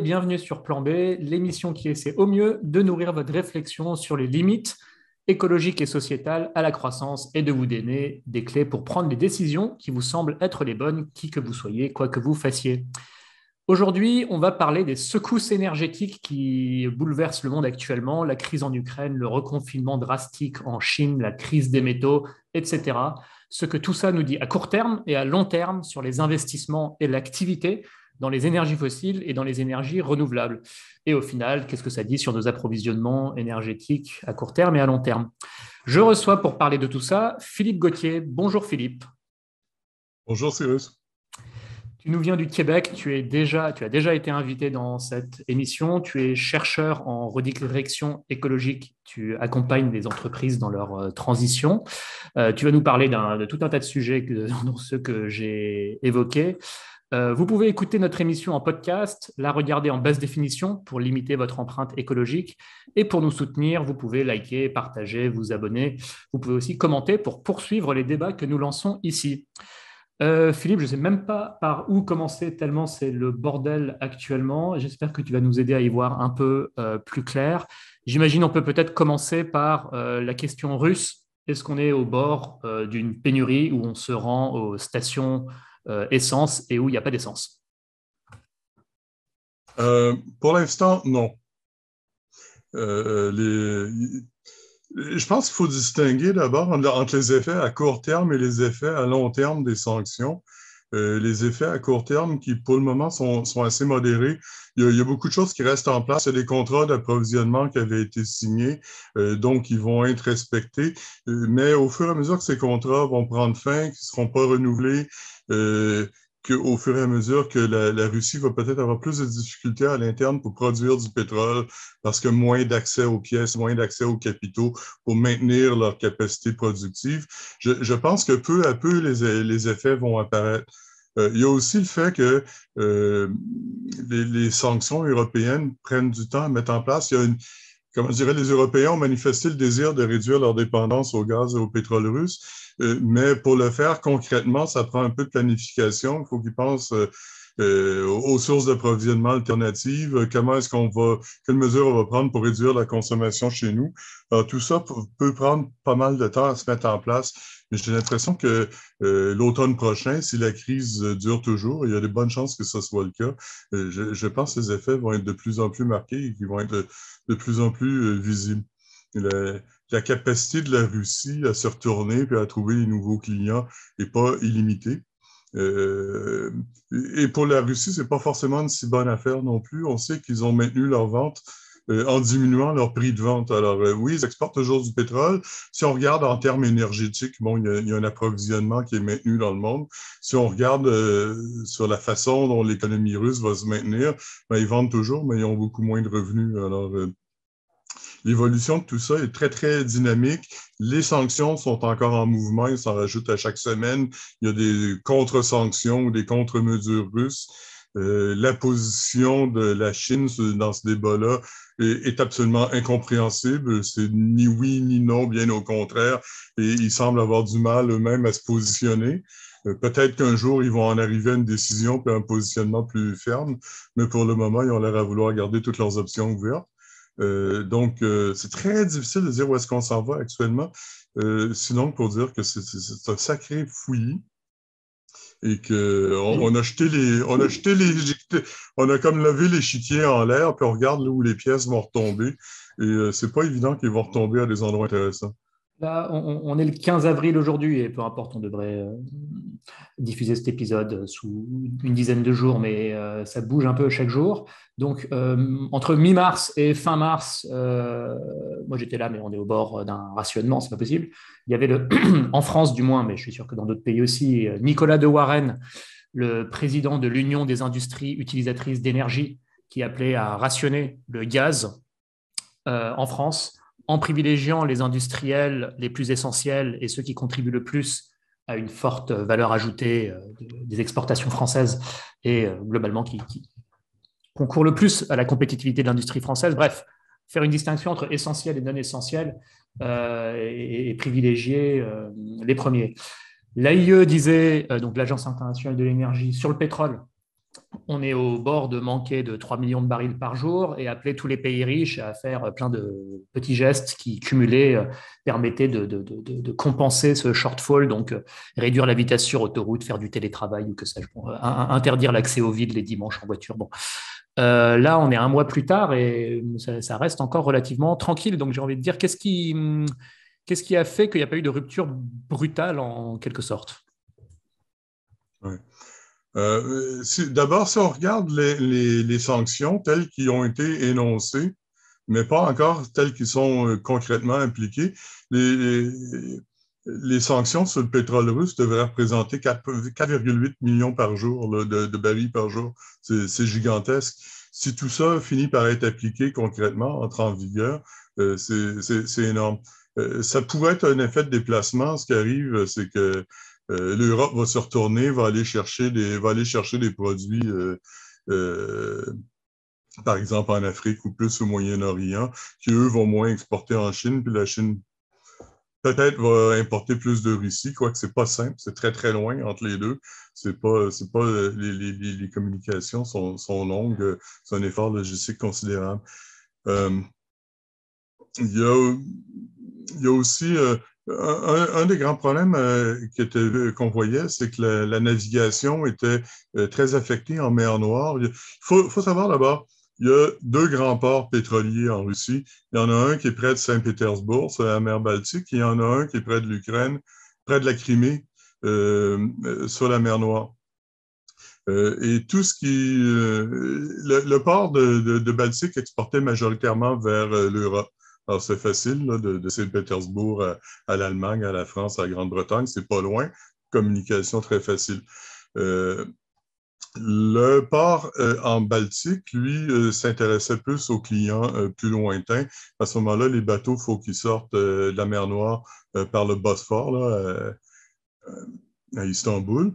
bienvenue sur Plan B, l'émission qui essaie au mieux de nourrir votre réflexion sur les limites écologiques et sociétales à la croissance et de vous donner des clés pour prendre les décisions qui vous semblent être les bonnes, qui que vous soyez, quoi que vous fassiez. Aujourd'hui, on va parler des secousses énergétiques qui bouleversent le monde actuellement, la crise en Ukraine, le reconfinement drastique en Chine, la crise des métaux, etc. Ce que tout ça nous dit à court terme et à long terme sur les investissements et l'activité, dans les énergies fossiles et dans les énergies renouvelables. Et au final, qu'est-ce que ça dit sur nos approvisionnements énergétiques à court terme et à long terme Je reçois pour parler de tout ça Philippe Gauthier. Bonjour Philippe. Bonjour Cyrus. Tu nous viens du Québec, tu, es déjà, tu as déjà été invité dans cette émission, tu es chercheur en redirection écologique, tu accompagnes les entreprises dans leur euh, transition. Euh, tu vas nous parler de tout un tas de sujets, dont ceux que j'ai évoqués. Euh, vous pouvez écouter notre émission en podcast, la regarder en basse définition pour limiter votre empreinte écologique. Et pour nous soutenir, vous pouvez liker, partager, vous abonner. Vous pouvez aussi commenter pour poursuivre les débats que nous lançons ici. Euh, Philippe, je ne sais même pas par où commencer, tellement c'est le bordel actuellement. J'espère que tu vas nous aider à y voir un peu euh, plus clair. J'imagine on peut peut-être commencer par la question russe. Est-ce qu'on est au bord d'une pénurie où on se rend aux stations euh, essence et où il n'y a pas d'essence euh, Pour l'instant, non. Euh, je pense qu'il faut distinguer d'abord entre les effets à court terme et les effets à long terme des sanctions. les effets à court terme qui, pour le moment, sont, assez modérés. Il y, a, beaucoup de choses qui restent en place. Il y a des contrats d'approvisionnement qui avaient été signés, donc ils vont être respectés. mais au fur et à mesure que ces contrats vont prendre fin, qui ne seront pas renouvelés, euh, qu'au fur et à mesure que la, Russie va peut-être avoir plus de difficultés à l'interne pour produire du pétrole parce que moins d'accès aux pièces, moins d'accès aux capitaux pour maintenir leur capacité productive. Je, pense que peu à peu, les, effets vont apparaître. Euh, il y a aussi le fait que euh, les, les, sanctions européennes prennent du temps à mettre en place. Il y a une, comment dirais les Européens ont manifesté le désir de réduire leur dépendance au gaz et au pétrole russe, euh, mais pour le faire concrètement, ça prend un peu de planification. Il faut qu'ils pensent euh, euh, aux sources d'approvisionnement alternatives, comment est-ce qu'on va, quelles mesures on va prendre pour réduire la consommation chez nous. tout ça peut prendre pas mal de temps à se mettre en place. Mais j'ai l'impression que euh, l'automne prochain, si la crise euh, dure toujours, il y a de bonnes chances que ce soit le cas, euh, je, pense que les effets vont être de plus en plus marqués et qu'ils vont être de, plus en plus visibles. La, capacité de la Russie à se retourner et à trouver les nouveaux clients n'est pas illimitée. et pour la Russie, ce n'est pas forcément une si bonne affaire non plus. On sait qu'ils ont maintenu leurs ventes euh, en diminuant leur prix de vente. Alors euh, oui, ils exportent toujours du pétrole. Si on regarde en termes énergétiques, bon, il y, a, un approvisionnement qui est maintenu dans le monde. Si on regarde euh, sur la façon dont l'économie russe va se maintenir, ben, ils vendent toujours, mais ils ont beaucoup moins de revenus. Alors L'évolution de tout ça est très, très dynamique. Les sanctions sont encore en mouvement, ils s'en rajoutent à chaque semaine. Il y a des contre-sanctions ou des contre-mesures russes. Euh, la position de la Chine dans ce débat-là est, absolument incompréhensible. C'est ni oui ni non, bien au contraire. Et ils semblent avoir du mal eux-mêmes à se positionner. Euh, peut-être qu'un jour, ils vont en arriver à une décision et un positionnement plus ferme, mais pour le moment, ils ont l'air à vouloir garder toutes leurs options ouvertes. Euh, donc, c'est très difficile de dire où est-ce qu'on s'en va actuellement. sinon, pour dire que c'est un sacré fouillis et qu'on on, a jeté les, on a les, on a comme lavé l'échiquier en l'air, puis on regarde où les pièces vont retomber. Et euh, c'est pas évident qu'ils vont retomber à des endroits intéressants. Là, on, est le 15 avril aujourd'hui et peu importe, on devrait euh, diffuser cet épisode sous une dizaine de jours, mais euh, ça bouge un peu chaque jour. Donc, euh, entre mi-mars et fin mars, moi j'étais là, mais on est au bord d'un rationnement, c'est pas possible. Il y avait le, en France du moins, mais je suis sûr que dans d'autres pays aussi, Nicolas de Warren, le président de l'Union des industries utilisatrices d'énergie, qui appelait à rationner le gaz en France en privilégiant les industriels les plus essentiels et ceux qui contribuent le plus à une forte valeur ajoutée euh, des exportations françaises et euh, globalement qui, concourent le plus à la compétitivité de l'industrie française. Bref, faire une distinction entre essentiel et non essentiel euh, et, privilégier les premiers. L'AIE disait, donc l'Agence internationale de l'énergie, sur le pétrole, on est au bord de manquer de 3 millions de barils par jour et appeler tous les pays riches à faire euh, plein de petits gestes qui, cumulés, euh, permettaient de, compenser ce shortfall, donc euh, réduire la vitesse sur autoroute, faire du télétravail ou que sais-je, interdire l'accès aux villes les dimanches en voiture. Bon. là, on est un mois plus tard et ça, reste encore relativement tranquille. Donc j'ai envie de dire, qu'est-ce qui, hum, qu'est-ce qui a fait qu'il n'y a pas eu de rupture brutale en quelque sorte euh, d'abord, si on regarde les, sanctions telles qui ont été énoncées, mais pas encore telles qui sont euh, concrètement impliquées, les, sanctions sur le pétrole russe devraient représenter 4,8 millions par jour de, de, barils par jour. C'est gigantesque. Si tout ça finit par être appliqué concrètement, entre en vigueur, euh, c'est énorme. ça pourrait être un effet de déplacement. Ce qui arrive, c'est que euh, l'Europe va se retourner, va aller chercher des, va aller chercher des produits, euh, euh, par exemple en Afrique ou plus au Moyen-Orient, qui eux vont moins exporter en Chine, puis la Chine peut-être va importer plus de Russie, quoique c'est pas simple, c'est très très loin entre les deux. C'est pas, c'est pas les, communications sont, sont, longues, c'est un effort logistique considérable. il y a il y a aussi un, des grands problèmes euh, qu'on voyait, c'est que la, navigation était euh, très affectée en mer Noire. Il faut, savoir d'abord, il y a deux grands ports pétroliers en Russie. Il y en a un qui est près de Saint-Pétersbourg, sur la mer Baltique, et il y en a un qui est près de l'Ukraine, près de la Crimée, euh, sur la mer Noire. et tout ce qui... Le, port de Baltique exportait majoritairement vers l'Europe. Alors, c'est facile de, saint Pétersbourg à, l'Allemagne, à la France, à la Grande-Bretagne. C'est pas loin. Communication très facile. Euh, le port euh, en Baltique, lui, euh, s'intéressait plus aux clients plus lointains. À ce moment-là, les bateaux, il faut qu'ils sortent de la mer Noire par le Bosphore à Istanbul.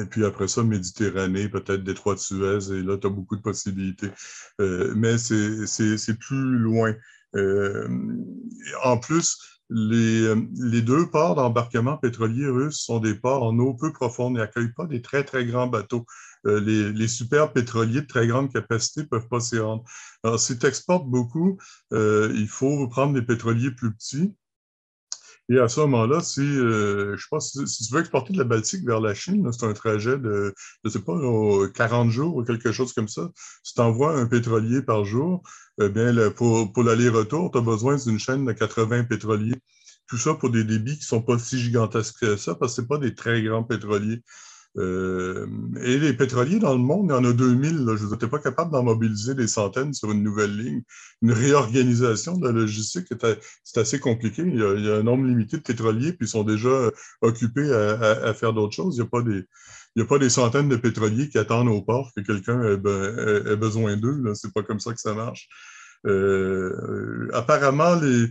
Et puis après ça, Méditerranée, peut-être Détroit de Suez, et là, tu as beaucoup de possibilités. mais c'est plus loin. Euh, en plus, euh, les, deux ports d'embarquement pétrolier russes sont des ports en eau peu profonde et n'accueillent pas des très, très grands bateaux. Euh, les, super pétroliers de très grande capacité ne peuvent pas s'y rendre. Alors, si tu exportes beaucoup, il faut prendre des pétroliers plus petits et à ce moment-là, si, euh, je tu veux exporter de la Baltique vers la Chine, c'est un trajet de, je sais pas, 40 jours ou quelque chose comme ça. Si tu envoies un pétrolier par jour, eh bien, pour, pour l'aller-retour, tu as besoin d'une chaîne de 80 pétroliers. Tout ça pour des débits qui ne sont pas si gigantesques que ça, parce que ce pas des très grands pétroliers. Euh, et les pétroliers dans le monde, il y en a 2000. je n'étais pas capable d'en mobiliser des centaines sur une nouvelle ligne. Une réorganisation de la logistique, c'est assez compliqué. Il y, a, un nombre limité de pétroliers, puis ils sont déjà occupés à, faire d'autres choses. Il n'y a pas des... centaines de pétroliers qui attendent au port que quelqu'un ait, besoin d'eux. Ce n'est pas comme ça que ça marche. Euh, apparemment, les,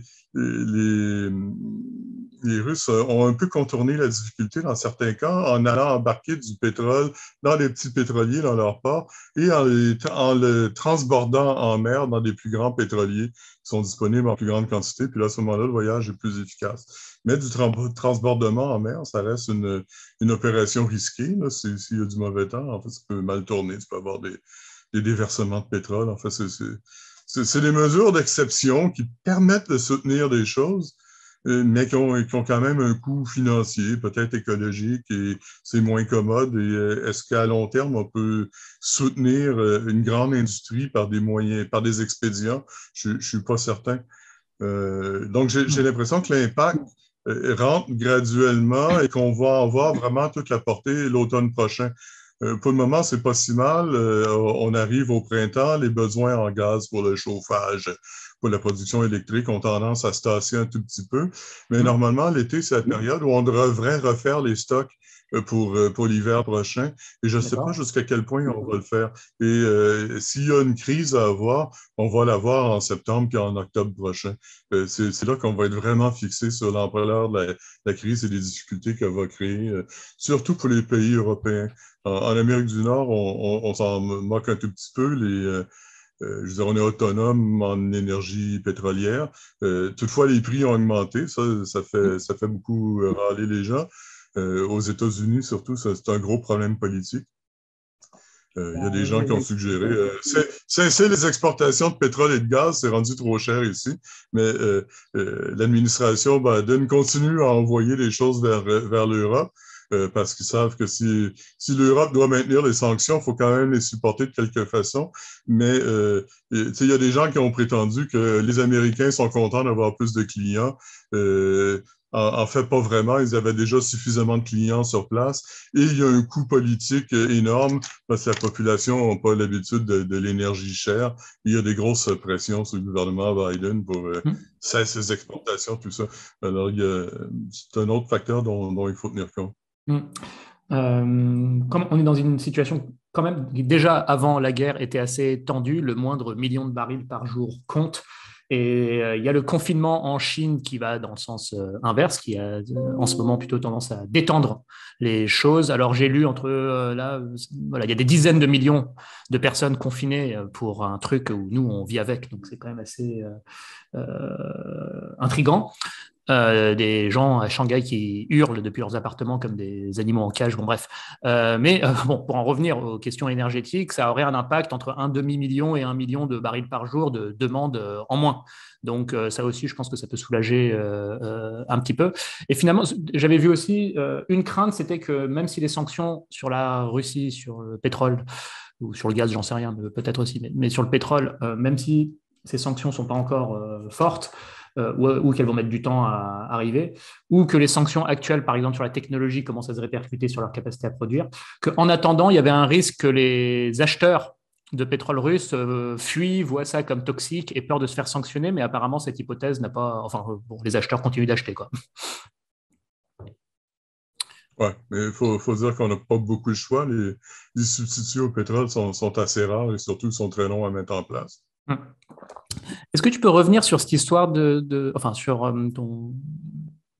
les Russes euh, ont un peu contourné la difficulté dans certains cas en allant embarquer du pétrole dans les petits pétroliers dans leur port et en, le transbordant en mer dans des plus grands pétroliers qui sont disponibles en plus grande quantité. Puis là, à ce moment-là, le voyage est plus efficace. Mais du transbordement en mer, ça laisse une, une opération risquée. S'il y a du mauvais temps, en fait, ça peut mal tourner. Ça peut avoir des, des déversements de pétrole. En fait, c'est des mesures d'exception qui permettent de soutenir des choses euh, mais qui ont, quand même un coût financier, peut-être écologique, et c'est moins commode. Euh, est-ce qu'à long terme, on peut soutenir euh, une grande industrie par des moyens, par des expédients? Je ne suis pas certain. donc, j'ai l'impression que l'impact rentre graduellement et qu'on va en voir vraiment toute la portée l'automne prochain. pour le moment, ce c'est pas si mal. on arrive au printemps, les besoins en gaz pour le chauffage pour la production électrique ont tendance à se tasser un tout petit peu. Mais mm. normalement, l'été, c'est la mm. période où on devrait refaire les stocks euh, pour, euh, pour l'hiver prochain. Et je ne sais pas jusqu'à quel point on va mm. le faire. Et euh, s'il y a une crise à avoir, on va l'avoir en septembre puis en octobre prochain. c'est là qu'on va être vraiment fixé sur l'ampleur de la, crise et les difficultés qu'elle va créer, surtout pour les pays européens. En, Amérique du Nord, on, on s'en moque un tout petit peu. Les, euh, je veux dire, on est autonome en énergie pétrolière. Euh, toutefois, les prix ont augmenté. Ça, ça fait, mm. ça fait beaucoup râler les gens. Euh, aux États-Unis, surtout, c'est un gros problème politique. Il y a ben, des gens qui ont suggéré cesser les exportations de pétrole et de gaz, c'est rendu trop cher ici. Mais l'administration Biden continue à envoyer des choses vers, vers l'Europe. Euh, parce qu'ils savent que si, si l'Europe doit maintenir les sanctions, il faut quand même les supporter de quelque façon. Mais euh, il y a des gens qui ont prétendu que les Américains sont contents d'avoir plus de clients. Euh, en, fait, pas vraiment. Ils avaient déjà suffisamment de clients sur place. Et il y a un coût politique euh, énorme parce que la population n'a pas l'habitude de, de l'énergie chère. Il y a des grosses pressions sur le gouvernement Biden pour euh, hmm. cesser ses exportations, tout ça. Alors, c'est un autre facteur dont, dont il faut tenir compte. Mm. Euh, comme on est dans une situation quand même qui déjà avant la guerre était assez tendue, le moindre million de barils par jour compte. Et euh, il y a le confinement en Chine qui va dans le sens euh, inverse, qui a en ce moment plutôt tendance à détendre les choses. Alors j'ai lu entre là, il y a des dizaines de millions de personnes confinées pour un truc où nous on vit avec, donc c'est quand même assez intrigant. Euh, des gens à Shanghai qui hurlent depuis leurs appartements comme des animaux en cage, bon bref. Euh, mais euh, bon, pour en revenir aux questions énergétiques, ça aurait un impact entre un demi-million et un million de barils par jour de demande en moins. Donc ça aussi, je pense que ça peut soulager un petit peu. Et finalement, j'avais vu aussi une crainte, c'était que même si les sanctions sur la Russie, sur le pétrole, ou sur le gaz, j'en sais rien, peut-être aussi, mais, sur le pétrole, même si ces sanctions sont pas encore fortes, euh, ou, ou qu'elles vont mettre du temps à, arriver, ou que les sanctions actuelles, par exemple sur la technologie, commencent à se répercuter sur leur capacité à produire, qu'en attendant, il y avait un risque que les acheteurs de pétrole russe euh, fuient, voient ça comme toxique et peur de se faire sanctionner, mais apparemment cette hypothèse n'a pas... Enfin, euh, les acheteurs continuent d'acheter, quoi. Oui, mais il faut, dire qu'on n'a pas beaucoup de choix. Les, substituts au pétrole sont, sont, assez rares et surtout sont très longs à mettre en place. Hmm. Est-ce que tu peux revenir sur cette histoire de, enfin sur euh, ton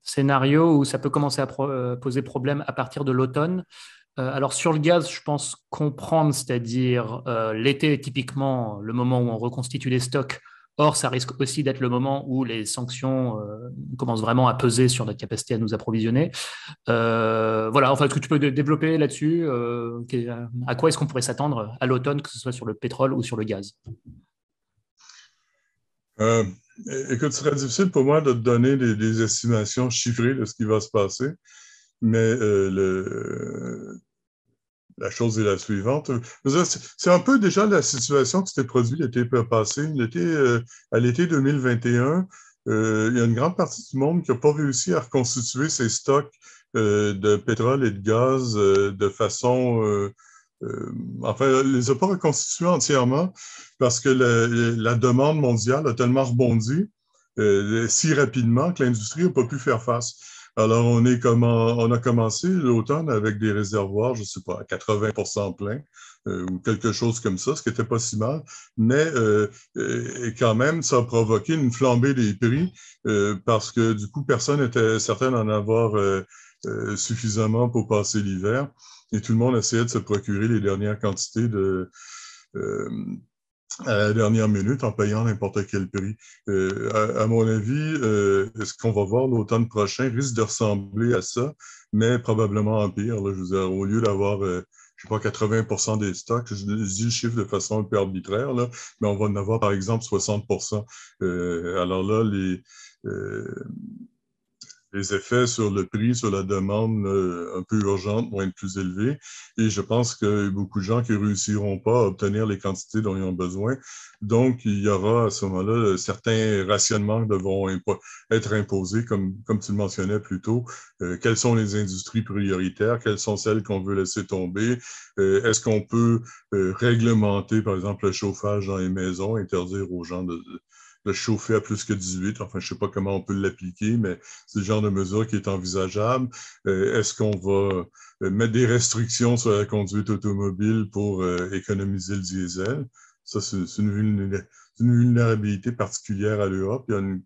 scénario où ça peut commencer à euh, poser problème à partir de l'automne euh, Alors sur le gaz, je pense comprendre, c'est-à-dire l'été est typiquement le moment où on reconstitue les stocks. Or, ça risque aussi d'être le moment où les sanctions commencent vraiment à peser sur notre capacité à nous approvisionner. voilà, enfin, est-ce que tu peux développer là-dessus À quoi est-ce qu'on pourrait s'attendre à l'automne, que ce soit sur le pétrole ou sur le gaz euh, écoute, ce serait difficile pour moi de te donner des, estimations chiffrées de ce qui va se passer, mais euh, la chose est la suivante. C'est un peu déjà la situation qui s'était produite l'été passé. Euh, à l'été 2021, il y a une grande partie du monde qui n'a pas réussi à reconstituer ses stocks de pétrole et de gaz de façon euh, enfin, les a pas reconstitués entièrement parce que la, demande mondiale a tellement rebondi euh, si rapidement que l'industrie n'a pas pu faire face. Alors, on, est on a commencé l'automne avec des réservoirs, je ne sais pas, à 80 plein euh, ou quelque chose comme ça, ce qui n'était pas si mal. Mais quand même, ça a provoqué une flambée des prix parce que du coup, personne n'était certain d'en avoir suffisamment pour passer l'hiver et tout le monde essayait de se procurer les dernières quantités euh, à la dernière minute en payant n'importe quel prix. Euh, à, mon avis, euh, ce qu'on va voir l'automne prochain risque de ressembler à ça, mais probablement en pire. je au lieu d'avoir je sais pas, 80 des stocks. Je, dis le chiffre de façon un peu arbitraire, mais on va en avoir, par exemple, 60 Alors là, les, les effets sur le prix, sur la demande euh, un peu urgente vont être plus élevés. Et je pense que beaucoup de gens qui réussiront pas à obtenir les quantités dont ils ont besoin. Donc, il y aura à ce moment-là certains rationnements qui devront être imposés, comme, comme tu le mentionnais plus tôt. Euh, quelles sont les industries prioritaires? Quelles sont celles qu'on veut laisser tomber? Euh, est-ce qu'on peut réglementer, par exemple, le chauffage dans les maisons, interdire aux gens de le chauffer à plus que 18. Enfin, je ne sais pas comment on peut l'appliquer, mais c'est le genre de mesure qui est envisageable. Euh, est-ce qu'on va euh, mettre des restrictions sur la conduite automobile pour euh, économiser le diesel? Ça, c'est une, vulnérabilité particulière à l'Europe. Il y a un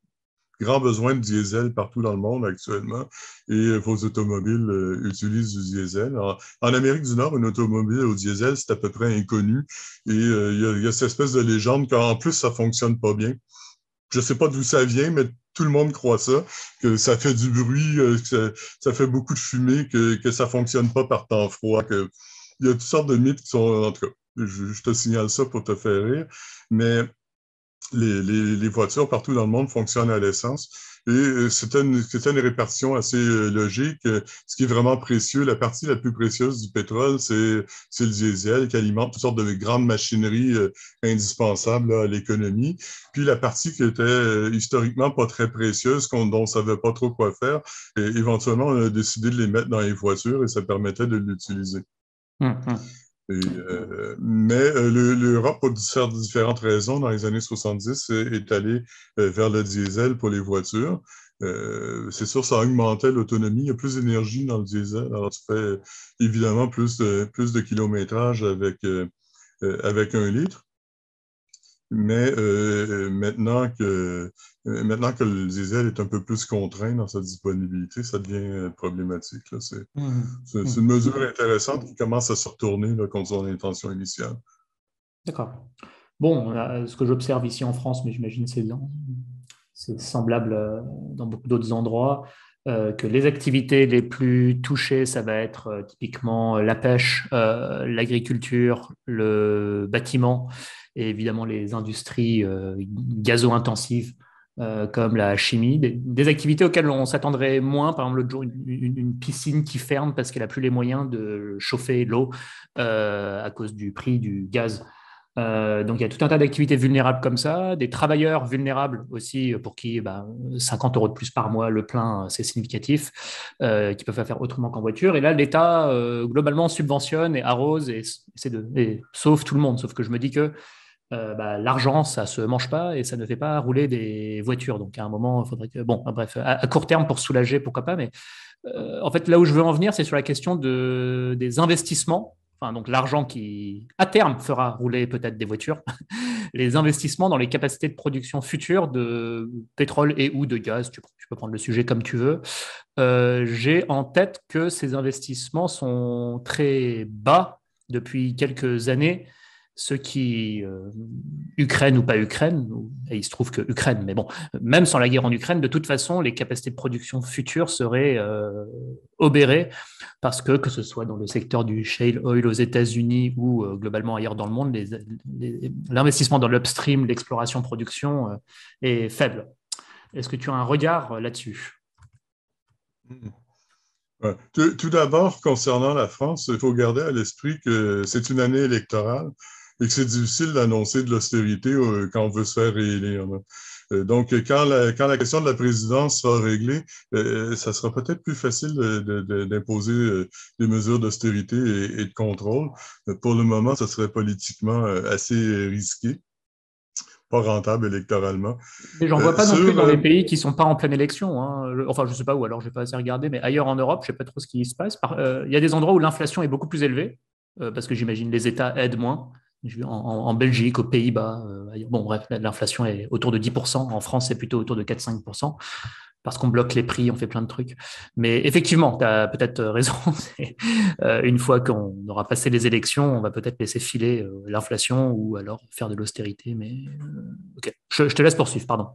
grand besoin de diesel partout dans le monde actuellement et vos automobiles utilisent du diesel. En, Amérique du Nord, une automobile au diesel, c'est à peu près inconnu et il y, a, cette espèce de légende qu'en plus, ça fonctionne pas bien je sais pas d'où ça vient, mais tout le monde croit ça, que ça fait du bruit, euh, que ça, fait beaucoup de fumée, que, que ça fonctionne pas par temps froid, que il y a toutes sortes de mythes qui sont, en tout cas, je, te signale ça pour te faire rire, mais les, les voitures partout dans le monde fonctionnent à l'essence. Et euh, c'est une, répartition assez euh, logique. Euh, ce qui est vraiment précieux, la partie la plus précieuse du pétrole, c'est le diesel qui alimente toutes sortes de grandes machineries indispensables à l'économie. Puis la partie qui était historiquement pas très précieuse, dont on ne savait pas trop quoi faire, et éventuellement on a décidé de les mettre dans les voitures et ça permettait de l'utiliser. Hum, hum. Euh, mais euh, l'Europe, pour différentes raisons, dans les années 70, est allée euh, vers le diesel pour les voitures. c'est sûr, ça augmentait l'autonomie. Il y a plus d'énergie dans le diesel. Alors, tu fais évidemment plus de, plus de kilométrage avec, avec un litre. Mais euh, maintenant que euh, maintenant que le diesel est un peu plus contraint dans sa disponibilité, ça devient euh, problématique. C'est mmh. Mmh. une mesure intéressante qui commence à se retourner contre son intention initiale. D'accord. Bon, ce que j'observe ici en France, mais j'imagine c'est c'est semblable dans beaucoup d'autres endroits, que les activités les plus touchées, ça va être typiquement la pêche, l'agriculture, le bâtiment et évidemment les industries euh, gazo-intensives euh, comme la chimie, des, activités auxquelles on s'attendrait moins. Par exemple, l'autre jour, une, piscine qui ferme parce qu'elle n'a plus les moyens de chauffer l'eau euh, à cause du prix du gaz. donc, il y a tout un tas d'activités vulnérables comme ça, des travailleurs vulnérables aussi, pour qui 50 bah, euros de plus par mois, le plein, c'est significatif, qui peuvent faire autrement qu'en voiture. Et là, l'État, globalement, subventionne et arrose et, et sauve tout le monde. Sauf que je me dis que euh, bah, l'argent, ça se mange pas et ça ne fait pas rouler des voitures. Donc à un moment, il faudrait que. Bon, bref, à, court terme pour soulager, pourquoi pas. Mais euh, en fait, là où je veux en venir, c'est sur la question des investissements. Enfin, donc l'argent qui, à terme, fera rouler peut-être des voitures, les investissements dans les capacités de production futures de pétrole et ou de gaz, tu, peux prendre le sujet comme tu veux. Euh, j'ai en tête que ces investissements sont très bas depuis quelques années ceux qui, euh, Ukraine ou pas Ukraine, et il se trouve que Ukraine, mais bon, même sans la guerre en Ukraine, de toute façon, les capacités de production futures seraient euh, obérées parce que, que ce soit dans le secteur du shale oil aux États-Unis ou euh, globalement ailleurs dans le monde, l'investissement dans l'upstream, l'exploration, production est faible. Est-ce que tu as un regard là-dessus hmm. tout d'abord, concernant la France, il faut garder à l'esprit que c'est une année électorale et que c'est difficile d'annoncer de l'austérité euh, quand on veut se faire réélire. Euh, donc, quand la, quand la question de la présidence sera réglée, euh, ça sera peut-être plus facile d'imposer de, des mesures d'austérité et, de contrôle. Pour le moment, ça serait politiquement assez risqué pas rentable électoralement. Mais j'en vois pas non plus dans les pays qui sont pas en pleine élection. Hein. Enfin, je sais pas où, alors j'ai pas assez regardé, mais ailleurs en Europe, je sais pas trop ce qui se passe. Il y a des endroits où l'inflation est beaucoup plus élevée, parce que j'imagine les États aident moins en, Belgique, aux Pays-Bas. Euh, l'inflation est autour de 10%. En France, c'est plutôt autour de 4-5% parce qu'on bloque les prix, on fait plein de trucs. Mais effectivement, tu as peut-être euh, raison. Euh, une fois qu'on aura passé les élections, on va peut-être laisser filer l'inflation ou alors faire de l'austérité. Mais ok, je te laisse poursuivre, pardon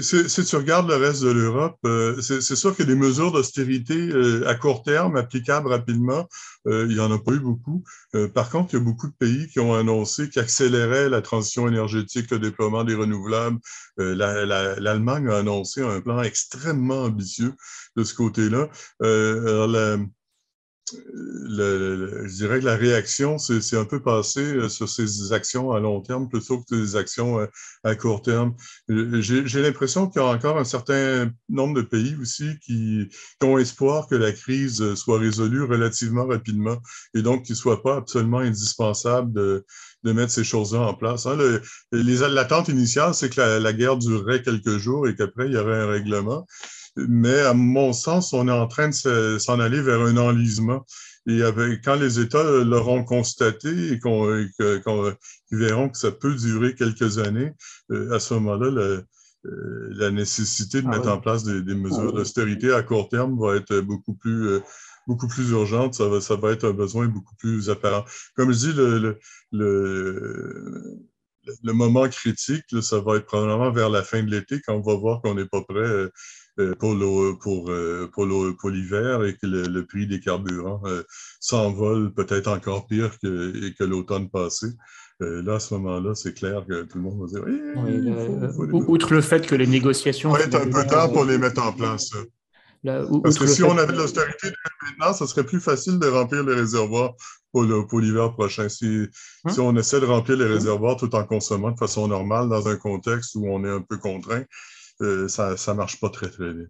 si, tu regardes le reste de l'Europe, euh, c'est sûr que les mesures d'austérité euh, à court terme, applicables rapidement, euh, il n'y en a pas eu beaucoup. par contre, il y a beaucoup de pays qui ont annoncé qu'ils accéléraient la transition énergétique, le déploiement des renouvelables. L'Allemagne a annoncé un plan extrêmement ambitieux de ce côté-là je dirais que la réaction, c'est un peu passé euh, sur ces actions à long terme plutôt que des actions euh, à, court terme. Euh, j'ai l'impression qu'il y a encore un certain nombre de pays aussi qui, ont espoir que la crise soit résolue relativement rapidement et donc qu'il ne soit pas absolument indispensable de, mettre ces choses-là en place. Hein. les L'attente initiale, c'est que la, la guerre durerait quelques jours et qu'après, il y aurait un règlement mais à mon sens, on est en train de s'en aller vers un enlisement. Et quand les États l'auront constaté et qu'ils verront que ça peut durer quelques années, euh, à ce moment-là, euh, la, nécessité de ah mettre en place des, mesures ah d'austérité à court terme va être beaucoup plus euh, urgente, ça va, être un besoin beaucoup plus apparent. Comme je dis, le, moment critique, ça va être probablement vers la fin de l'été quand on va voir qu'on n'est pas prêt. Euh, euh, pour l'hiver pour, pour, et que le, prix des carburants euh, s'envole peut-être encore pire que, que l'automne passé. là, à ce moment-là, c'est clair que tout le monde va dire eh, oui, Outre le fait que les négociations. va être un peu tard pour les mettre en place. Parce que si on avait de l'austérité maintenant, ce serait plus facile de remplir les réservoirs pour, l'hiver prochain. Si, hein? si, on essaie de remplir les hein? réservoirs tout en consommant de façon normale dans un contexte où on est un peu contraint, ça ne marche pas très, très bien.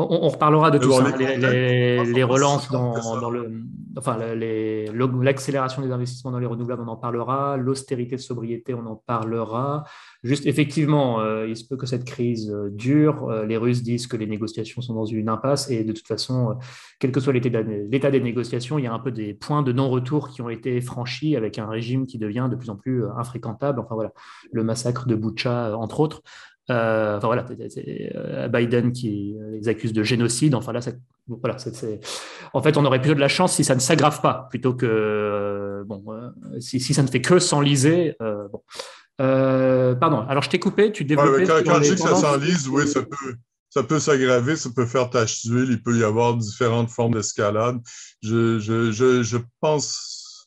On, reparlera de tout ça, les, relances dans, le, enfin, l'accélération des investissements dans les renouvelables, on en parlera. L'austérité, de sobriété, on en parlera. Juste, effectivement, euh, il se peut que cette crise euh, dure. Euh, les Russes disent que les négociations sont dans une impasse et de toute façon, quel que soit l'état des négociations, il y a un peu des points de non-retour qui ont été franchis avec un régime qui devient de plus en plus infréquentable. Enfin voilà, le massacre de Boucha, entre autres. Euh, enfin voilà, euh, Biden qui euh, les accuse de génocide. Enfin là, en fait, on aurait plutôt de la chance si ça ne s'aggrave pas, plutôt que bon, si, ça ne fait que s'enliser. bon. pardon. Alors je t'ai coupé, tu développais. quand, je dis que ça s'enlise, oui, ça peut. s'aggraver, ça peut faire tache d'huile, il peut y avoir différentes formes d'escalade. Je, pense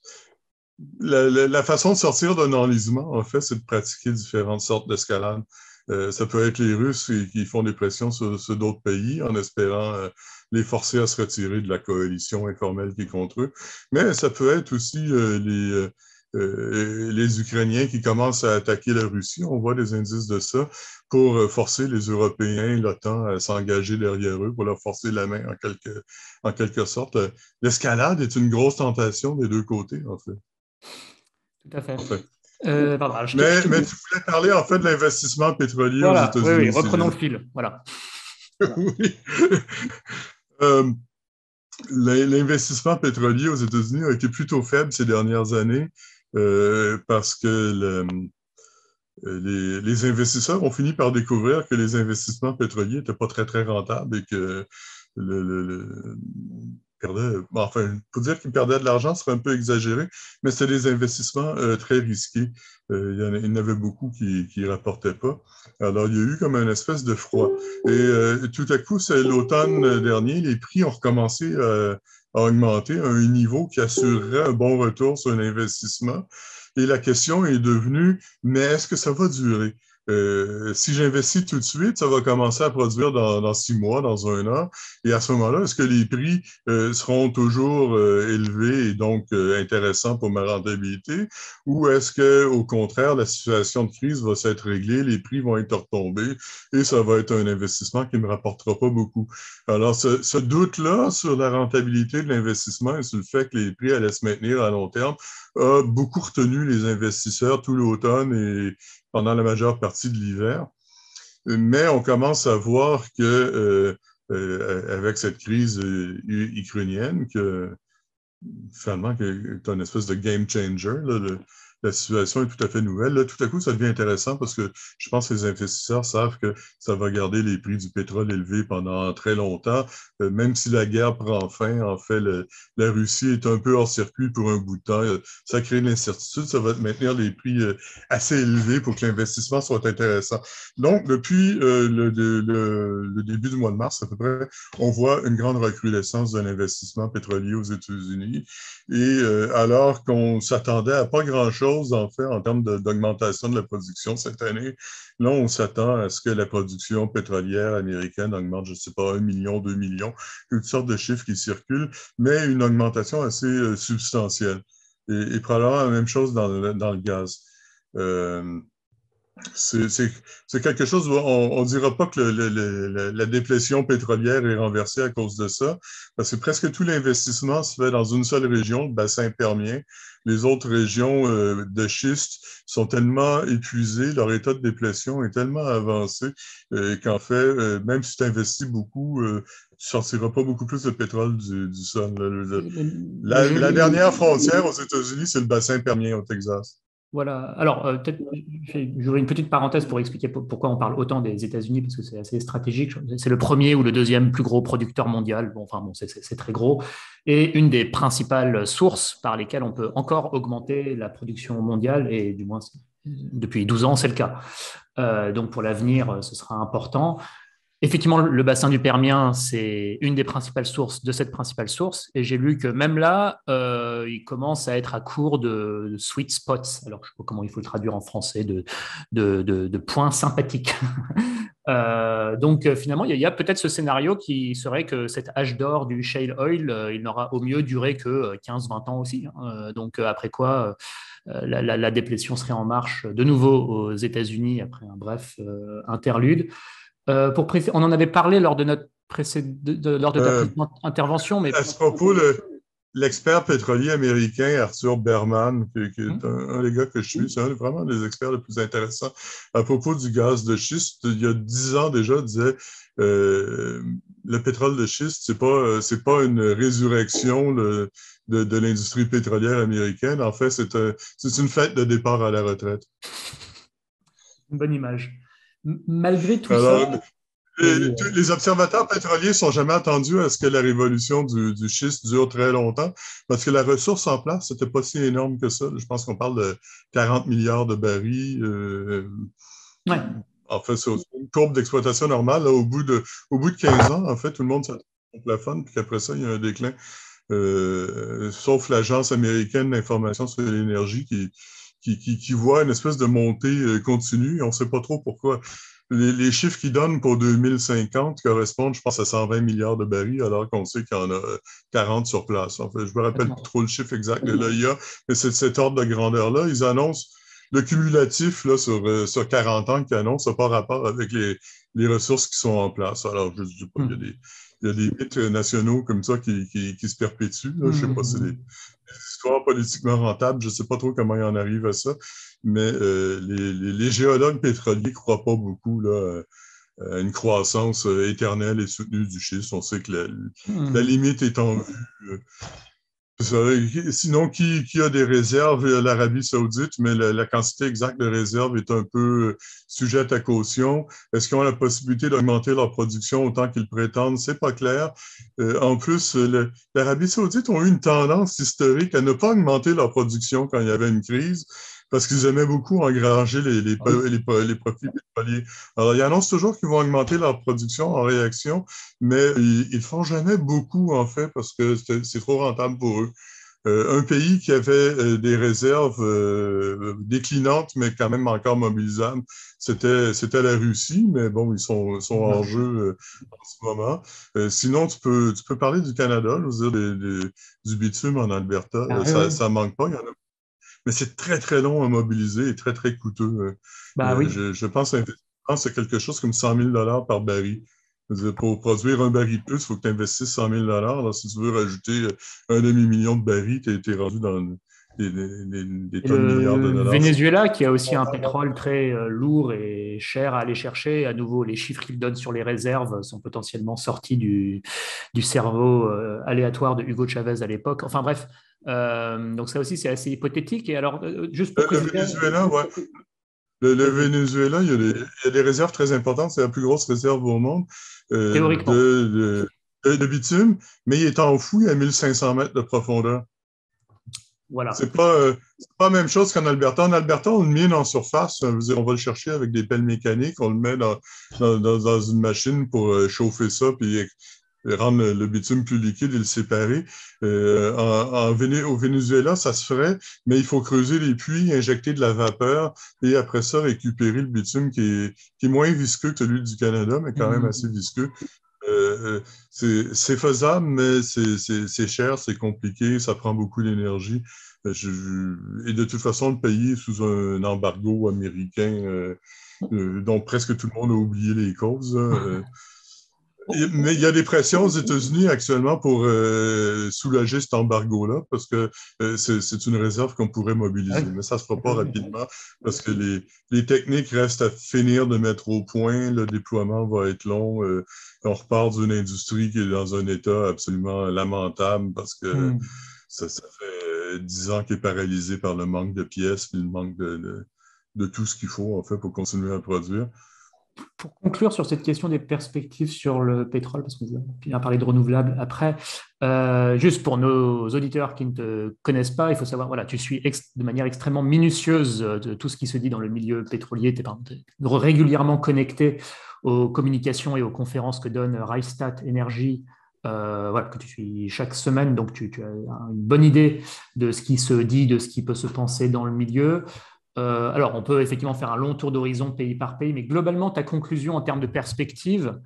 la, façon de sortir d'un enlisement, en fait, c'est de pratiquer différentes sortes d'escalade. Euh, ça peut être les Russes qui font des pressions sur, d'autres pays en espérant euh, les forcer à se retirer de la coalition informelle qui est contre eux. Mais ça peut être aussi euh, les... Ukrainiens qui commencent à attaquer la Russie. On voit des indices de ça pour forcer les Européens, l'OTAN à s'engager derrière eux, pour leur forcer la main en quelque, sorte. L'escalade est une grosse tentation des deux côtés, en fait. Tout à fait. Euh, mais, tu voulais parler en fait de l'investissement pétrolier aux États-Unis. Oui, reprenons le fil. Voilà. oui. Euh, l'investissement pétrolier aux États-Unis a été plutôt faible ces dernières années euh, parce que les, investisseurs ont fini par découvrir que les investissements pétroliers n'étaient pas très, très rentables et que le, perdait, ben, enfin, pour dire qu'il perdait de l'argent, ce serait un peu exagéré, mais c'est des investissements euh, très risqués. Euh, il, y en, avait beaucoup qui ne rapportaient pas. Alors, il y a eu comme une espèce de froid. Et euh, tout à coup, c'est l'automne dernier, les prix ont recommencé à, augmenter à un niveau qui assurerait un bon retour sur un investissement. Et la question est devenue, mais est-ce que ça va durer? Euh, si j'investis tout de suite, ça va commencer à produire dans, dans six mois, dans un an. Et à ce moment-là, est-ce que les prix euh, seront toujours euh, élevés et donc intéressants pour ma rentabilité? Ou est-ce que, au contraire, la situation de crise va s'être réglée, les prix vont être retombés et ça va être un investissement qui ne me rapportera pas beaucoup? Alors, ce doute-là sur la rentabilité de l'investissement et sur le fait que les prix allaient se maintenir à long terme, a beaucoup retenu les investisseurs tout l'automne et pendant la majeure partie de l'hiver. Mais on commence à voir que, euh, euh, avec cette crise euh, ukrainienne, que finalement, que est une espèce de game changer la situation est tout à fait nouvelle. Là, tout à coup, ça devient intéressant parce que je pense que les investisseurs savent que ça va garder les prix du pétrole élevés pendant très longtemps. Euh, même si la guerre prend fin, en fait, la Russie est un peu hors circuit pour un bout de temps. Euh, ça crée de l'incertitude. Ça va maintenir les prix euh, assez élevés pour que l'investissement soit intéressant. Donc, depuis le, le, début du mois de mars, à peu près, on voit une grande recrudescence de l'investissement pétrolier aux États-Unis. Et euh, alors qu'on s'attendait à pas grand-chose, en fait, en termes d'augmentation de, la production cette année, là, on s'attend à ce que la production pétrolière américaine augmente, je ne sais pas, un million, 2 millions, toutes sortes de chiffres qui circulent, mais une augmentation assez euh, substantielle. Et, probablement la même chose dans le, gaz. Euh, c'est quelque chose où on ne dira pas que la dépression pétrolière est renversée à cause de ça, parce que presque tout l'investissement se fait dans une seule région, le bassin permien. Les autres régions euh, de schiste sont tellement épuisées, leur état de dépression est tellement avancé euh, qu'en fait, euh, même si tu investis beaucoup, tu sortiras pas beaucoup plus de pétrole du, sol. la, dernière frontière aux États-Unis, c'est le bassin permien au Texas. Voilà. Alors, euh, peut-être, j'ouvre une petite parenthèse pour expliquer pourquoi on parle autant des États-Unis, parce que c'est assez stratégique. C'est le premier ou le deuxième plus gros producteur mondial. Bon, enfin, bon, c'est très gros. Et une des principales sources par lesquelles on peut encore augmenter la production mondiale, et du moins depuis 12 ans, c'est le cas. Euh, donc, pour l'avenir, ce sera important. Effectivement, le bassin du Permien, c'est une des principales sources de cette principale source. Et j'ai lu que même là, euh, il commence à être à court de, sweet spots. Alors, je ne sais pas comment il faut le traduire en français, de, de, points sympathiques. Euh, donc, euh, finalement, il y a, peut-être ce scénario qui serait que cette âge d'or du shale oil, il n'aura au mieux duré que 15-20 ans aussi. Hein. donc, après quoi, la, la, la, déplétion serait en marche de nouveau aux États-Unis après un bref interlude. Euh, on en avait parlé lors de, notre euh, précédente intervention. Mais... À ce propos, l'expert pétrolier américain Arthur Berman, qui, est hum. un, des gars que je suis, c'est vraiment des experts les plus intéressants. À propos du gaz de schiste, il y a dix ans déjà, disait euh, le pétrole de schiste, c'est pas c'est pas une résurrection de, de, l'industrie pétrolière américaine. En fait, c'est c'est une fête de départ à la retraite. Une bonne image malgré tout euh, Les, observateurs pétroliers sont jamais attendus à ce que la révolution du, schiste dure très longtemps, parce que la ressource en place, c'était pas si énorme que ça. Je pense qu'on parle de 40 milliards de barils. Euh, euh, en fait, c'est une courbe d'exploitation normale. au, bout de, au bout de 15 ans, en fait, tout le monde s'attend au plafond, puis après ça, il y a un déclin. sauf l'Agence américaine d'information sur l'énergie qui, qui, voit une espèce de montée euh, continue. On ne sait pas trop pourquoi. Les, chiffres qu'ils donnent pour 2050 correspondent, je pense, à 120 milliards de barils, alors qu'on sait qu'il y en a 40 euh, sur place. je ne me rappelle plus trop le chiffre exact de mais c'est cet ordre de grandeur-là. Ils annoncent le cumulatif là, sur, euh, sur 40 ans qu'ils annoncent n'a pas rapport avec les, ressources qui sont en place. Alors, je ne dis pas, hmm. il y a des mythes nationaux comme ça qui, se perpétuent. Je ne sais pas, c'est des, hmm soit politiquement rentable. Je ne sais pas trop comment il en arrive à ça, mais euh, les, géologues pétroliers ne croient pas beaucoup là, euh, à une croissance euh, éternelle et soutenue du schiste. On sait que la, hmm. la limite est en vue. Sinon, qui, qui, a des réserves? L'Arabie saoudite, mais la, quantité exacte de réserves est un peu euh, sujette à caution. Est-ce qu'ils ont la possibilité d'augmenter leur production autant qu'ils prétendent? C'est pas clair. Euh, en plus, l'Arabie saoudite a eu une tendance historique à ne pas augmenter leur production quand il y avait une crise parce qu'ils aimaient beaucoup engranger les, les, ah les, les, profits pétroliers. Alors, ils annoncent toujours qu'ils vont augmenter leur production en réaction, mais ils ne font jamais beaucoup, en fait, parce que c'est trop rentable pour eux. Euh, un pays qui avait euh, des réserves euh, déclinantes, mais quand même encore mobilisables, c'était c'était la Russie, mais bon, ils sont, sont en jeu euh, en ce moment. sinon, tu peux, tu peux parler du Canada, je veux dire, du bitume en Alberta, ah ça, manque pas, il y a mais c'est très, très long à mobiliser et très, très coûteux. Euh, bah euh, oui. je, pense à, quelque chose comme 100 000 par baril. Pour produire un baril de plus, il faut que tu investisses 100 000 Alors, si tu veux rajouter euh, un demi-million de barils, tu es, es, rendu dans des, tonnes de milliards de dollars. Venezuela, qui a aussi un pétrole très lourd et cher à aller chercher. À nouveau, les chiffres qu'il donne sur les réserves sont potentiellement sortis du, du cerveau aléatoire de Hugo Chavez à l'époque. Enfin bref, euh, donc ça aussi, c'est assez hypothétique. Et alors, euh, juste le, Venezuela, il y, a des, réserves très importantes. C'est la plus grosse réserve au monde euh, De, bitume, mais il est enfoui à 1500 mètres de profondeur. Voilà. C'est pas, pas la même chose qu'en Alberta. En Alberta, on le mine en surface. On va le chercher avec des pelles mécaniques. On le met dans, dans une machine pour chauffer ça puis rendre le bitume plus liquide et le séparer. Euh, en, au Venezuela, ça se ferait, mais il faut creuser les puits, injecter de la vapeur et après ça récupérer le bitume qui est, moins visqueux que celui du Canada, mais quand même mm-hmm. assez visqueux. Euh, euh, c'est faisable, mais c'est cher, c'est compliqué, ça prend beaucoup d'énergie. et de toute façon, le pays sous un embargo américain euh, dont presque tout le monde a oublié les causes. mais il y a des pressions aux États-Unis actuellement pour euh, soulager cet embargo-là, parce que euh, c'est une réserve qu'on pourrait mobiliser. Mais ça ne se fera pas rapidement, parce que les, techniques restent à finir de mettre au point. Le déploiement va être long. Euh, on repart d'une industrie qui est dans un état absolument lamentable, parce que hmm. ça, fait dix ans qu'elle est paralysée par le manque de pièces, puis le manque de, de tout ce qu'il faut, en fait, pour continuer à produire pour conclure sur cette question des perspectives sur le pétrole, parce qu'on bien parler de renouvelables après, euh, juste pour nos auditeurs qui ne te connaissent pas, il faut savoir, voilà, tu suis de manière extrêmement minutieuse euh, de tout ce qui se dit dans le milieu pétrolier, tu es, régulièrement connecté aux communications et aux conférences que donne Rystad Energy. Euh, voilà, que tu suis chaque semaine, donc tu, as une bonne idée de ce qui se dit, de ce qui peut se penser dans le milieu. Euh, alors, on peut effectivement faire un long tour d'horizon pays par pays, mais globalement, ta conclusion en termes de perspective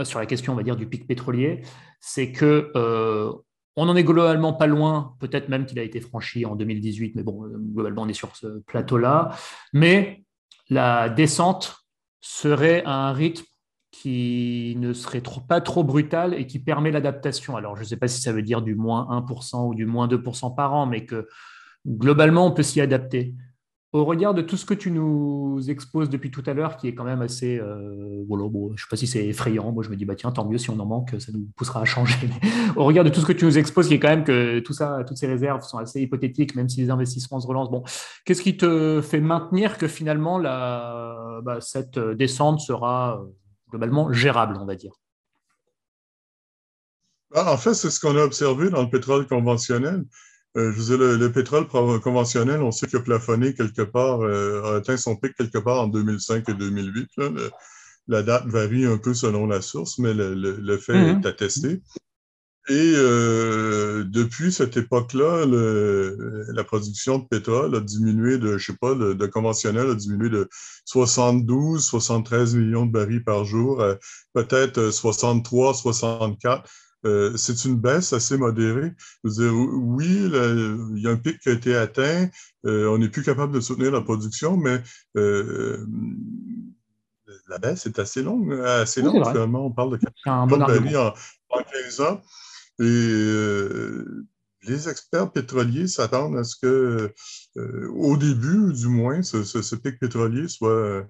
euh, sur la question, on va dire, du pic pétrolier, c'est que euh, on n'en est globalement pas loin, peut-être même qu'il a été franchi en 2018, mais bon, globalement, on est sur ce plateau-là. Mais la descente serait à un rythme qui ne serait pas trop brutal et qui permet l'adaptation. Alors, je ne sais pas si ça veut dire du moins 1% ou du moins 2% par an, mais que globalement, on peut s'y adapter au regard de tout ce que tu nous exposes depuis tout à l'heure, qui est quand même assez. Euh, je ne sais pas si c'est effrayant. Moi, je me dis, bah, tiens, tant mieux si on en manque, ça nous poussera à changer. au regard de tout ce que tu nous exposes, qui est quand même que tout ça, toutes ces réserves sont assez hypothétiques, même si les investissements se relancent. Bon, qu'est-ce qui te fait maintenir que finalement, bah, cette euh, descente sera euh, globalement gérable, on va dire ah, En fait, c'est ce qu'on a observé dans le pétrole conventionnel. Euh, je veux le, pétrole conventionnel, on sait qu'il a plafonné quelque part, euh, a atteint son pic quelque part en 2005 et 2008. la date varie un peu selon la source, mais le, fait mhm. est attesté. Et euh, depuis cette époque-là, la production de pétrole a diminué de, je sais pas, de, conventionnel a diminué de 72, 73 millions de barils par jour, peut-être 63, 64. Euh, c'est une baisse assez modérée. oui, il y a un pic qui a été atteint, euh, on n'est plus capable de soutenir la production, mais euh, la baisse est assez longue. Assez longue, on parle de 40 15 ans. Et les experts pétroliers s'attendent à ce que, au début du moins, ce pic pétrolier soit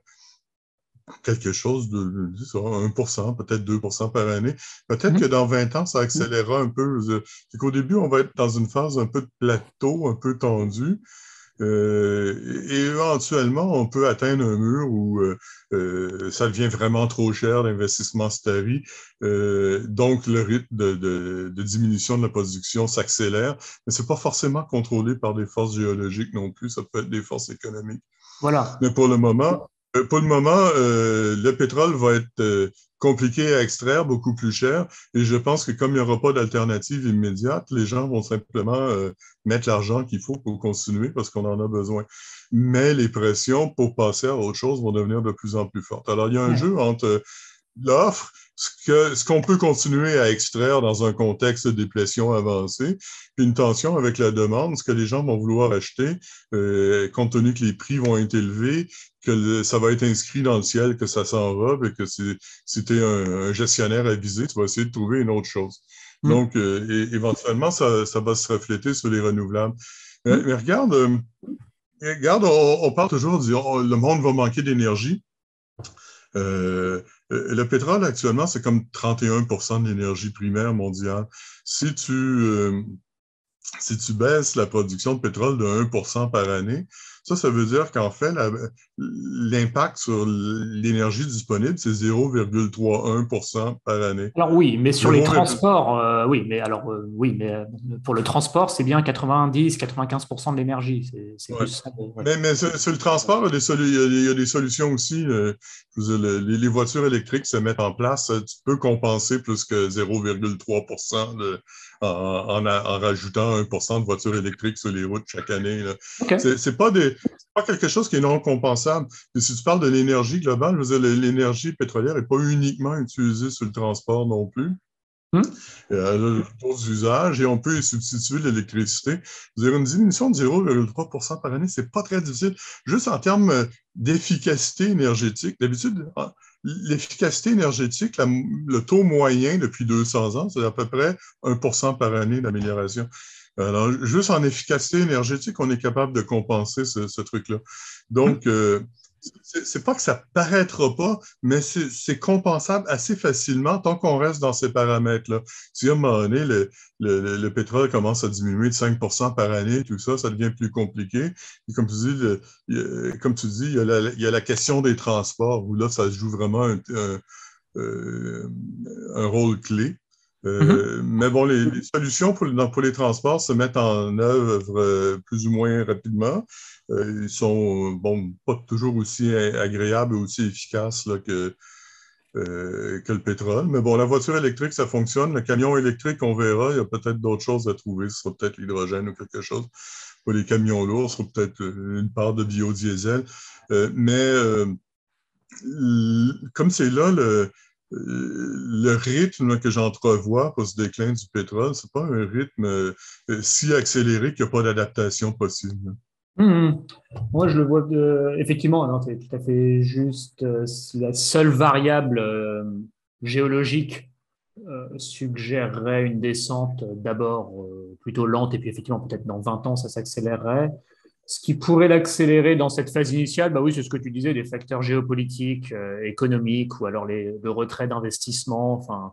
quelque chose de, 1%, peut-être 2% par année. Peut-être mhm. que dans 20 ans, ça mhm. accélérera un peu. C'est qu'au début, on va être dans une phase un peu de plateau, un peu tendue. Euh, et éventuellement, on peut atteindre un mur où euh, euh, ça devient vraiment trop cher, l'investissement starie. Euh, donc, le rythme de, de, diminution de la production s'accélère, mais ce n'est pas forcément contrôlé par des forces géologiques non plus, ça peut être des forces économiques. Voilà. Mais pour le moment, euh, pour le moment, euh, le pétrole va être euh, compliqué à extraire, beaucoup plus cher. Et je pense que comme il n'y aura pas d'alternative immédiate, les gens vont simplement mettre l'argent qu'il faut pour continuer parce qu'on en a besoin. Mais les pressions pour passer à autre chose vont devenir de plus en plus fortes. Alors, il y a un jeu entre l'offre, ce qu'on peut continuer à extraire dans un contexte de dépression avancée, une tension avec la demande, ce que les gens vont vouloir acheter, euh, compte tenu que les prix vont être élevés, que ça va être inscrit dans le ciel, que ça s'enrobe et que si tu un, gestionnaire avisé, tu vas essayer de trouver une autre chose. Mm. Donc, euh, éventuellement, ça, va se refléter sur les renouvelables. Euh, mm. Mais, regarde, regarde on, parle toujours du le monde va manquer d'énergie. Euh, le pétrole, actuellement, c'est comme 31 de l'énergie primaire mondiale. Euh, si tu, baisses la production de pétrole de 1 par année, ça, ça veut dire qu'en fait, l'impact sur l'énergie disponible, c'est 0,31 par année. Alors oui, mais sur les transports, euh, oui, mais alors euh, oui, mais euh, pour le transport, c'est bien 90-95 de l'énergie. C'est Mais, sur, le transport, il y, a des solutions aussi. les, voitures électriques se mettent en place. Tu peux compenser plus que 0,3 en, en, rajoutant 1 de voitures électriques sur les routes chaque année. C'est pas des n'est pas quelque chose qui est non compensable. si tu parles de l'énergie globale, l'énergie pétrolière n'est pas uniquement utilisée sur le transport non plus. a hmm? Euh, d'autres usages et on peut substituer l'électricité. Une diminution de 0,3 par année, c'est pas très difficile. Juste en termes euh, d'efficacité énergétique, d'habitude, ah, l'efficacité énergétique, le taux moyen depuis 200 ans, c'est à peu près 1 par année d'amélioration. Alors, juste en efficacité énergétique, on est capable de compenser ce, truc-là. Donc, hum. euh, c'est pas que ça paraîtra pas, mais c'est compensable assez facilement tant qu'on reste dans ces paramètres-là. Si à un moment donné, le, pétrole commence à diminuer de 5 par année, tout ça, ça devient plus compliqué. Et comme tu dis, il, y a la, question des transports, où là, ça joue vraiment un euh, rôle clé. Mm-hmm. Euh, mais bon, les, solutions pour, les transports se mettent en œuvre euh, plus ou moins rapidement. Ils euh, ils sont bon, pas toujours aussi agréables et aussi efficaces que, que le pétrole. Mais bon, la voiture électrique, ça fonctionne. Le camion électrique, on verra. Il y a peut-être d'autres choses à trouver. Ce sera peut-être l'hydrogène ou quelque chose. Pour les camions lourds, ce sera peut-être une part de biodiesel. mais comme c'est là le le rythme que j'entrevois pour ce déclin du pétrole, ce n'est pas un rythme euh, si accéléré qu'il n'y a pas d'adaptation possible. Hum, hum. Moi, je le vois euh, effectivement, c'est tout à fait juste. Euh, la seule variable géologique suggérerait une descente d'abord plutôt lente, et puis effectivement, peut-être dans 20 ans, ça s'accélérerait. Ce qui pourrait l'accélérer dans cette phase initiale, bah oui, c'est ce que tu disais, des facteurs géopolitiques, euh, économiques, ou alors le retrait d'investissement, enfin,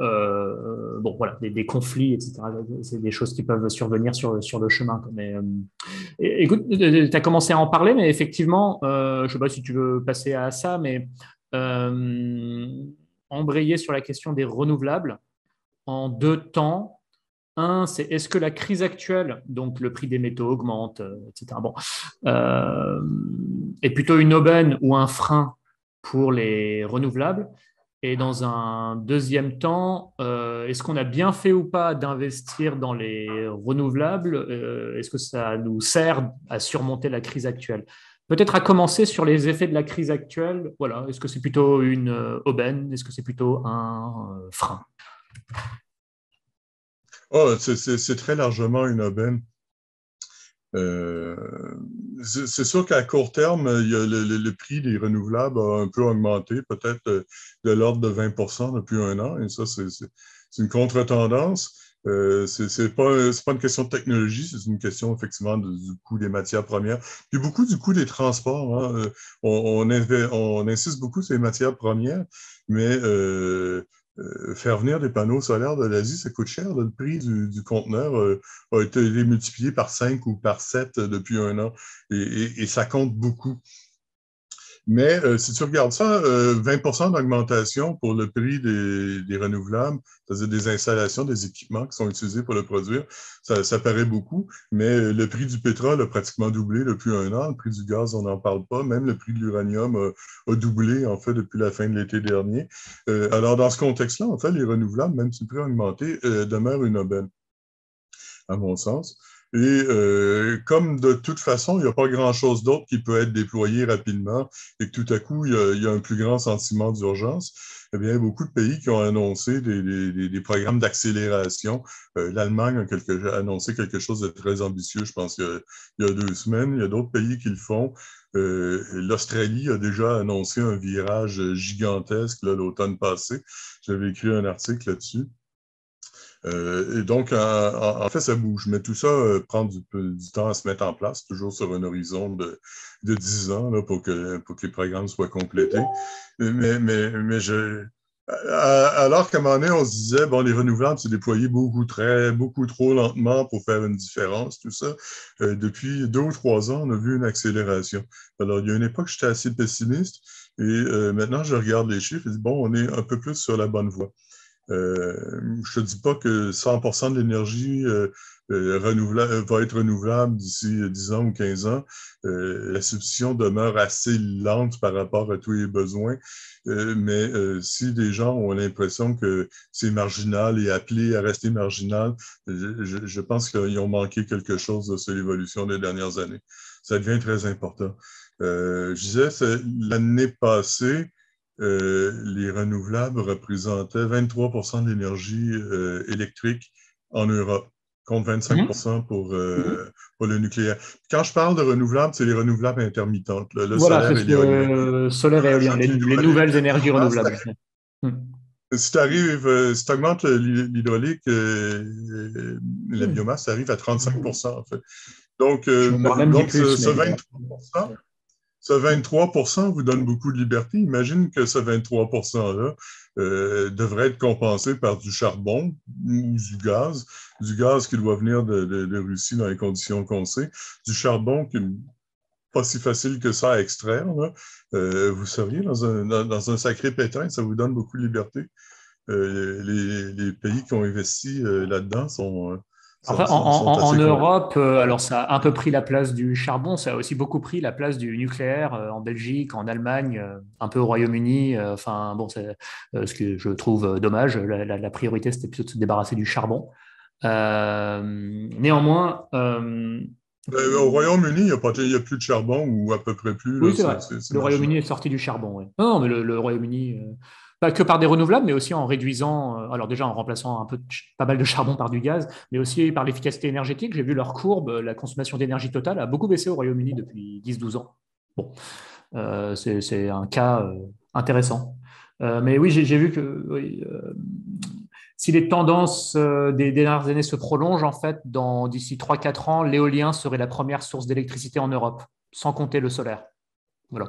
euh, bon, voilà, des, conflits, etc. C'est des choses qui peuvent survenir sur, sur le chemin. Mais, euh, écoute, tu as commencé à en parler, mais effectivement, je ne sais pas si tu veux passer à ça, mais embrayer sur la question des renouvelables en deux temps un, c'est est-ce que la crise actuelle, donc le prix des métaux augmente, euh, etc., bon, euh, est plutôt une aubaine ou un frein pour les renouvelables Et dans un deuxième temps, euh, est-ce qu'on a bien fait ou pas d'investir dans les renouvelables Est-ce que ça nous sert à surmonter la crise actuelle Peut-être à commencer sur les effets de la crise actuelle. Voilà, est-ce que c'est plutôt une aubaine Est-ce que c'est plutôt un frein Oh, c'est très largement une aubaine. Euh, c'est sûr qu'à court terme, le, prix des renouvelables a un peu augmenté, peut-être euh, de l'ordre de 20 depuis un an, et ça, c'est une contre-tendance. Euh, Ce c'est pas, une question de technologie, c'est une question effectivement du coût des matières premières, puis beaucoup du coût des transports. Hein. On, on, insiste beaucoup sur les matières premières, mais euh, faire venir des panneaux solaires de l'Asie, ça coûte cher. Le prix du, conteneur euh, a été multiplié par 5 ou par 7 depuis un an et ça compte beaucoup. Mais euh, si tu regardes ça, 20 euh, d'augmentation pour le prix des, renouvelables, c'est-à-dire des installations, des équipements qui sont utilisés pour le produire, ça, paraît beaucoup, mais euh, le prix du pétrole a pratiquement doublé depuis un an. Le prix du gaz, on n'en parle pas. Même le prix de l'uranium a, doublé, en fait, depuis la fin de l'été dernier. alors, dans ce contexte-là, en fait, les renouvelables, même si le prix a augmenté, demeurent une aubaine, à mon sens. Et euh, comme de toute façon, il n'y a pas grand-chose d'autre qui peut être déployé rapidement et que tout à coup, il y a, un plus grand sentiment d'urgence, eh bien, il y a beaucoup de pays qui ont annoncé des, des, des programmes d'accélération. Euh, L'Allemagne a annoncé quelque chose de très ambitieux, je pense, il y a, deux semaines. Il y a d'autres pays qui le font. Euh, L'Australie a déjà annoncé un virage gigantesque l'automne passé. J'avais écrit un article là-dessus. Euh, et donc, en, fait, ça bouge. Mais tout ça euh, prend du, temps à se mettre en place, toujours sur un horizon de, 10 ans là, pour, que, les programmes soient complétés. Mais, mais, mais je, alors qu'à un moment on se disait, bon, les renouvelables se déployaient beaucoup, très, beaucoup trop lentement pour faire une différence, tout ça. Euh, depuis deux ou trois ans, on a vu une accélération. Alors, il y a une époque, j'étais assez pessimiste, et maintenant, je regarde les chiffres et dis, bon, on est un peu plus sur la bonne voie. Euh, je ne dis pas que 100% de l'énergie euh, euh, va être renouvelable d'ici 10 ans ou 15 ans. la substitution demeure assez lente par rapport à tous les besoins. mais si des gens ont l'impression que c'est marginal et appelé à rester marginal, je, pense qu'ils ont manqué quelque chose de cette évolution des dernières années. Ça devient très important. Euh, je disais, l'année passée, euh, les renouvelables représentaient 23 de l'énergie électrique en Europe, contre 25 mhm. euh, mhm. pour, le nucléaire. Quand je parle de renouvelables, c'est les renouvelables intermittentes, le, solaire, et solaire éolien. Les, nouvelles énergies renouvelables. Hmm. Si tu arrives, euh, si augmentes l'hydraulique, la hmm. biomasse arrive à 35 hmm. en fait. Donc, donc ce, 23 ce 23 vous donne beaucoup de liberté. Imagine que ce 23 %-là euh, devrait être compensé par du charbon ou du gaz, du gaz qui doit venir de, de, Russie dans les conditions qu'on sait, du charbon qui n'est pas si facile que ça à extraire. Euh, vous seriez dans un, dans, un, sacré pétain, ça vous donne beaucoup de liberté. Euh, les, les, pays qui ont investi là-dedans sont en, Europe, euh, alors ça a un peu pris la place du charbon, ça a aussi beaucoup pris la place du nucléaire euh, en Belgique, en Allemagne, euh, un peu au Royaume-Uni. Enfin, bon, c'est ce que je trouve dommage. La, priorité, c'était plutôt de se débarrasser du charbon. néanmoins. au Royaume-Uni, il n'y a, plus de charbon ou à peu près plus. Oui, c'est vrai. le Royaume-Uni est sorti du charbon. Non, mais le Royaume-Uni pas que par des renouvelables, mais aussi en réduisant, euh, alors déjà en remplaçant un peu pas mal de charbon par du gaz, mais aussi par l'efficacité énergétique. J'ai vu leur courbe, euh, la consommation d'énergie totale a beaucoup baissé au Royaume-Uni depuis 10-12 ans. Bon, euh, c'est un cas intéressant. mais oui, j'ai vu que si les tendances des, dernières années se prolongent, en fait, d'ici 3-4 ans, l'éolien serait la première source d'électricité en Europe, sans compter le solaire. Voilà.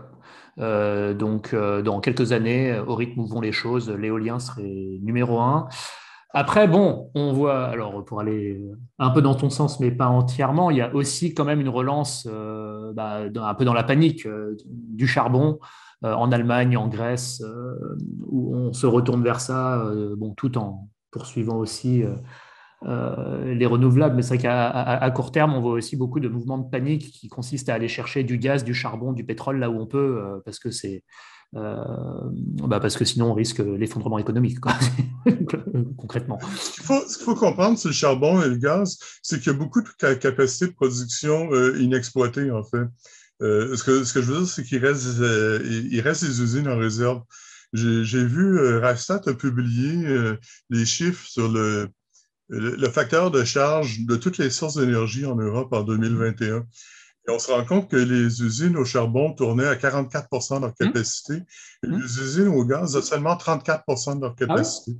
Euh, donc, euh, dans quelques années, euh, au rythme où vont les choses, l'éolien serait numéro un. Après, bon, on voit, alors pour aller un peu dans ton sens, mais pas entièrement, il y a aussi quand même une relance bah, un peu dans la panique du charbon en Allemagne, en Grèce, où on se retourne vers ça, bon, tout en poursuivant aussi euh, les renouvelables. Mais c'est vrai qu'à à, court terme, on voit aussi beaucoup de mouvements de panique qui consistent à aller chercher du gaz, du charbon, du pétrole là où on peut, euh, parce que c'est euh, bah parce que sinon on risque l'effondrement économique, quoi. concrètement. Ce qu'il faut, comprendre sur le charbon et le gaz, c'est qu'il y a beaucoup de capacité de production inexploitées, en fait. Ce que, ce, que, je veux dire, c'est qu'il reste, il reste des usines en réserve. J'ai vu, Rastat a publié les chiffres sur le, le, facteur de charge de toutes les sources d'énergie en Europe en 2021. Et on se rend compte que les usines au charbon tournaient à 44 de leur hum. capacité hum. les usines au gaz à seulement 34 de leur ah capacité.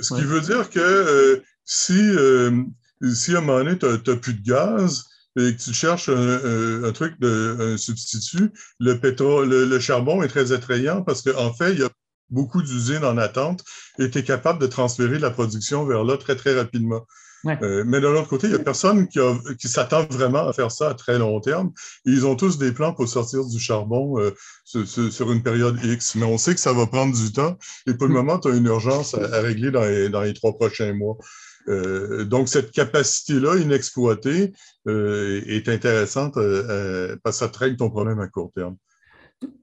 Ce qui veut dire que euh, si, euh, si à un moment donné, tu n'as plus de gaz, et que tu cherches un, truc de un substitut, le le, charbon est très attrayant parce qu'en fait, il y a beaucoup d'usines en attente étaient capables capable de transférer la production vers là très, très rapidement. Euh, mais de l'autre côté, il y a personne qui, s'attend vraiment à faire ça à très long terme. ils ont tous des plans pour sortir du charbon euh, sur, une période X. Mais on sait que ça va prendre du temps. Et pour le mm. moment, tu as une urgence à, régler dans les, trois prochains mois. Euh, donc, cette capacité-là inexploitée est intéressante parce que ça traîne ton problème à court terme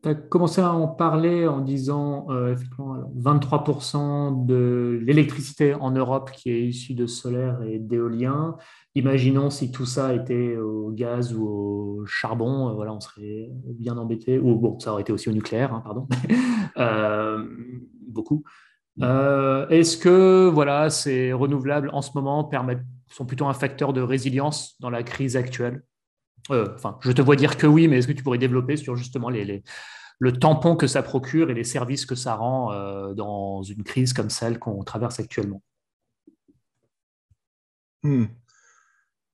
tu as commencé à en parler en disant euh, effectivement, 23% de l'électricité en Europe qui est issue de solaire et d'éolien. Imaginons si tout ça était au gaz ou au charbon, euh, voilà, on serait bien embêté. Ou bon, ça aurait été aussi au nucléaire, hein, pardon. Euh, beaucoup. Est-ce que voilà, ces renouvelables en ce moment permettent, sont plutôt un facteur de résilience dans la crise actuelle euh, enfin, je te vois dire que oui, mais est-ce que tu pourrais développer sur justement les, le tampon que ça procure et les services que ça rend euh, dans une crise comme celle qu'on traverse actuellement hmm.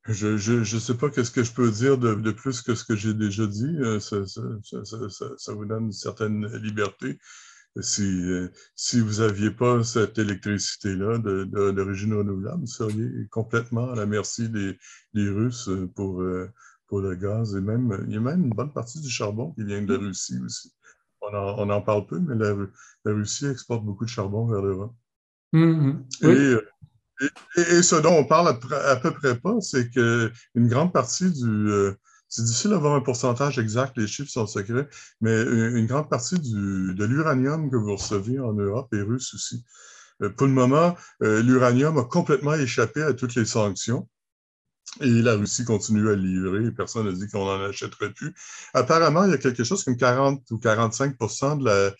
Je ne sais pas qu'est-ce que je peux dire de, plus que ce que j'ai déjà dit. Euh, ça, vous donne une certaine liberté. Si, si vous n'aviez pas cette électricité-là d'origine renouvelable, vous seriez complètement à la merci des, des Russes pour, de gaz. Et même, même une bonne partie du charbon qui vient de la mm. Russie aussi. On en, parle peu, mais la, Russie exporte beaucoup de charbon vers l'Europe. Mm-hmm. Euh, et, ce dont on parle à, peu près pas, c'est qu'une grande partie du... Euh, c'est difficile d'avoir un pourcentage exact, les chiffres sont secrets, mais une grande partie de l'uranium que vous recevez en Europe est russe aussi. Euh, pour le moment, l'uranium a complètement échappé à toutes les sanctions. Et la Russie continue à livrer. Personne n'a dit qu'on n'en achèterait plus. Apparemment, il y a quelque chose comme 40 ou 45 euh,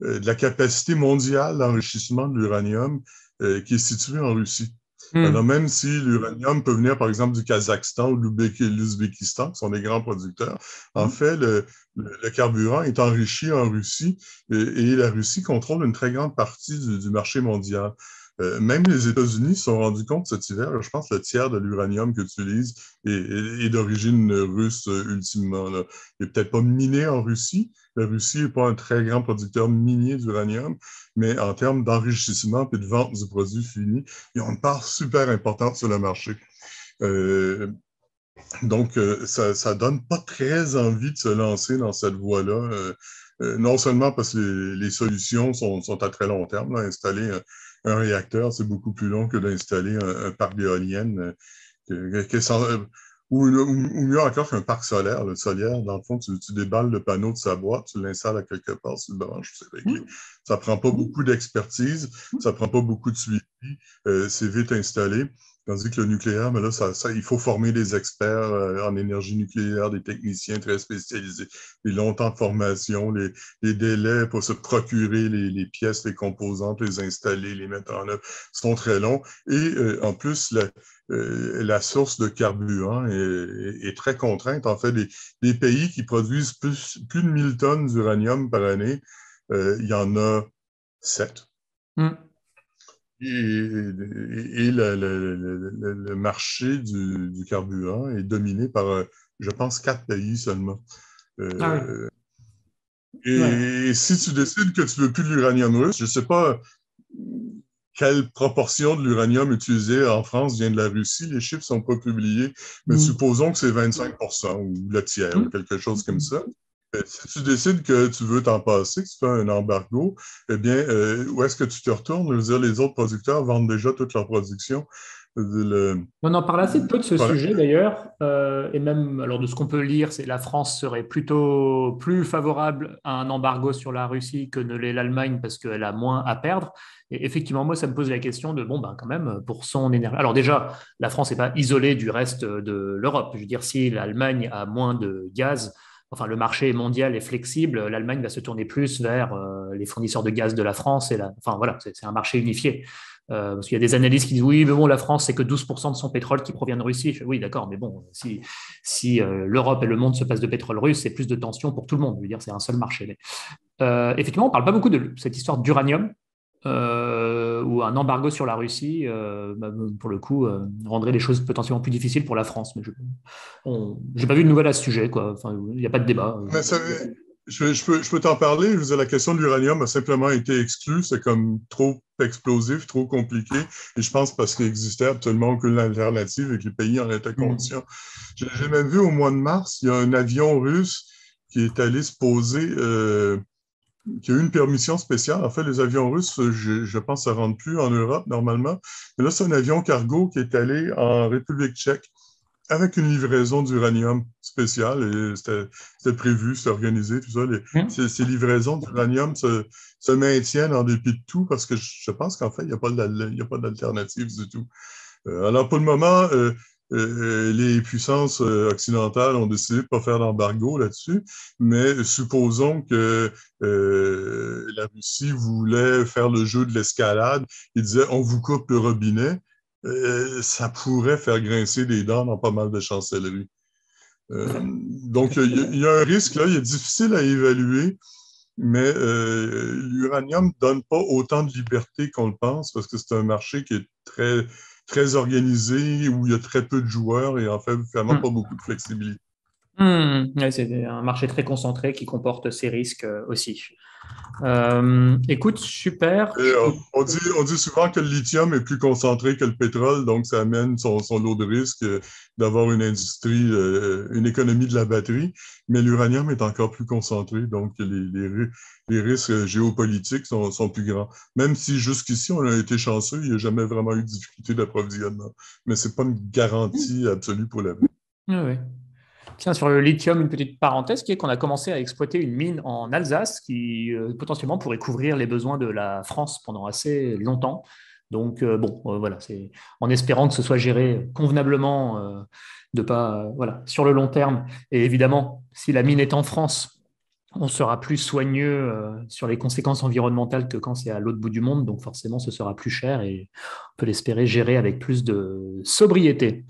de la, capacité mondiale d'enrichissement de l'uranium euh, qui est située en Russie. Hmm. même si l'uranium peut venir, par exemple, du Kazakhstan ou de l'Ouzbékistan, qui sont des grands producteurs, en hmm. fait, le, carburant est enrichi en Russie et, la Russie contrôle une très grande partie du marché mondial. Euh, même les États-Unis se sont rendus compte cet hiver, je pense que le tiers de l'uranium qu'ils utilisent est, d'origine russe euh, ultimement. Il n'est peut-être pas miné en Russie. La Russie n'est pas un très grand producteur minier d'uranium, mais en termes d'enrichissement et de vente du produit fini, ils ont une part super importante sur le marché. Euh, donc, ça ne donne pas très envie de se lancer dans cette voie-là, non seulement parce que les, solutions sont, à très long terme, à installer un réacteur, c'est beaucoup plus long que d'installer un, parc d'éoliennes. Euh, euh, ou, mieux encore qu'un parc solaire. Le solaire, dans le fond, tu, déballes le panneau de sa boîte, tu l'installes à quelque part sur le branche. Hmm. Ça ne prend pas beaucoup d'expertise, hmm. ça ne prend pas beaucoup de suivi, euh, c'est vite installé. Tandis que le nucléaire, mais là, ça, il faut former des experts euh, en énergie nucléaire, des techniciens très spécialisés, les longs temps de formation, les, délais pour se procurer les, pièces, les composantes, les installer, les mettre en œuvre sont très longs. Et euh, en plus, euh, la, source de carburant est, très contrainte. En fait, les, pays qui produisent plus, plus de 1000 tonnes d'uranium par année, il y en a sept. Hmm et, le, marché du, carburant est dominé par, euh, je pense, quatre pays seulement. Euh, ah et, si tu décides que tu ne veux plus de l'uranium russe, je ne sais pas quelle proportion de l'uranium utilisé en France vient de la Russie. Les chiffres ne sont pas publiés, mais mm. supposons que c'est 25 ou le tiers, ou mm. quelque chose comme ça. Ben, si tu décides que tu veux t'en passer, que tu fais un embargo, eh bien, euh, où est-ce que tu te retournes? Je dire, les autres producteurs vendent déjà toute leur production. On en parle assez peu de ce sujet d'ailleurs, euh, et même alors de ce qu'on peut lire, c'est la France serait plutôt plus favorable à un embargo sur la Russie que ne l'est l'Allemagne parce qu'elle a moins à perdre. Et effectivement, moi, ça me pose la question de bon ben quand même pour son énergie. Alors déjà, la France n'est pas isolée du reste de l'Europe. Je veux dire, si l'Allemagne a moins de gaz, enfin le marché mondial est flexible, l'Allemagne va se tourner plus vers euh, les fournisseurs de gaz de la France et enfin voilà, c'est un marché unifié. Euh, parce qu'il y a des analystes qui disent oui, mais bon, la France, c'est que 12% de son pétrole qui provient de Russie. oui, d'accord, mais bon, si, euh, l'Europe et le monde se passent de pétrole russe, c'est plus de tension pour tout le monde. Je veux dire, c'est un seul marché. effectivement, on ne parle pas beaucoup de cette histoire d'uranium euh, ou un embargo sur la Russie, euh, bah, pour le coup, euh, rendrait les choses potentiellement plus difficiles pour la France. Mais je n'ai pas vu de nouvelles à ce sujet. Il enfin, n'y a pas de débat. je, je, peux, t'en parler. Je la question de l'uranium a simplement été exclue. C'est comme trop explosif, trop compliqué. Et je pense parce qu'il n'existait absolument aucune alternative et que les pays en étaient hmm. conscients. J'ai même vu au mois de mars, il y a un avion russe qui est allé se poser qui a eu une permission spéciale. En fait, les avions russes, je, pense, ne rentrent plus en Europe normalement. Mais là, c'est un avion cargo qui est allé en République tchèque avec une livraison d'uranium spécial. C'était prévu, c'était organisé, tout ça. Hein? ces, livraisons d'uranium se, maintiennent en dépit de tout parce que je pense qu'en fait, il n'y a pas d'alternative du tout. Euh, alors, pour le moment, euh, euh, euh, les puissances euh, occidentales ont décidé de ne pas faire d'embargo là-dessus, mais supposons que la Russie voulait faire le jeu de l'escalade. il disait « on vous coupe le robinet. ça pourrait faire grincer des dents dans pas mal de chancelleries. donc, il y, a un risque là, il est difficile à évaluer mais l'uranium ne donne pas autant de liberté qu'on le pense parce que c'est un marché qui est très très organisé où il y a très peu de joueurs et en fait, vraiment hmm. pas beaucoup de flexibilité. Hmm. c'est un marché très concentré qui comporte ses risques euh, aussi. Euh, écoute, super. Euh, on, dit, souvent que le lithium est plus concentré que le pétrole, donc ça amène son, lot de risques euh, d'avoir une industrie, une économie de la batterie, mais l'uranium est encore plus concentré, donc les, les, risques géopolitiques sont, plus grands. Même si jusqu'ici, on a été chanceux, il n'y a jamais vraiment eu de difficulté d'approvisionnement, mais ce n'est pas une garantie absolue pour l'avenir. Ah oui, oui. Tiens, sur le lithium, une petite parenthèse qui est qu'on a commencé à exploiter une mine en Alsace qui euh, potentiellement pourrait couvrir les besoins de la France pendant assez longtemps. Donc, euh, bon, euh, voilà, c'est en espérant que ce soit géré convenablement, de pas, voilà, sur le long terme. Et évidemment, si la mine est en France, on sera plus soigneux sur les conséquences environnementales que quand c'est à l'autre bout du monde. Donc, forcément, ce sera plus cher et on peut l'espérer gérer avec plus de sobriété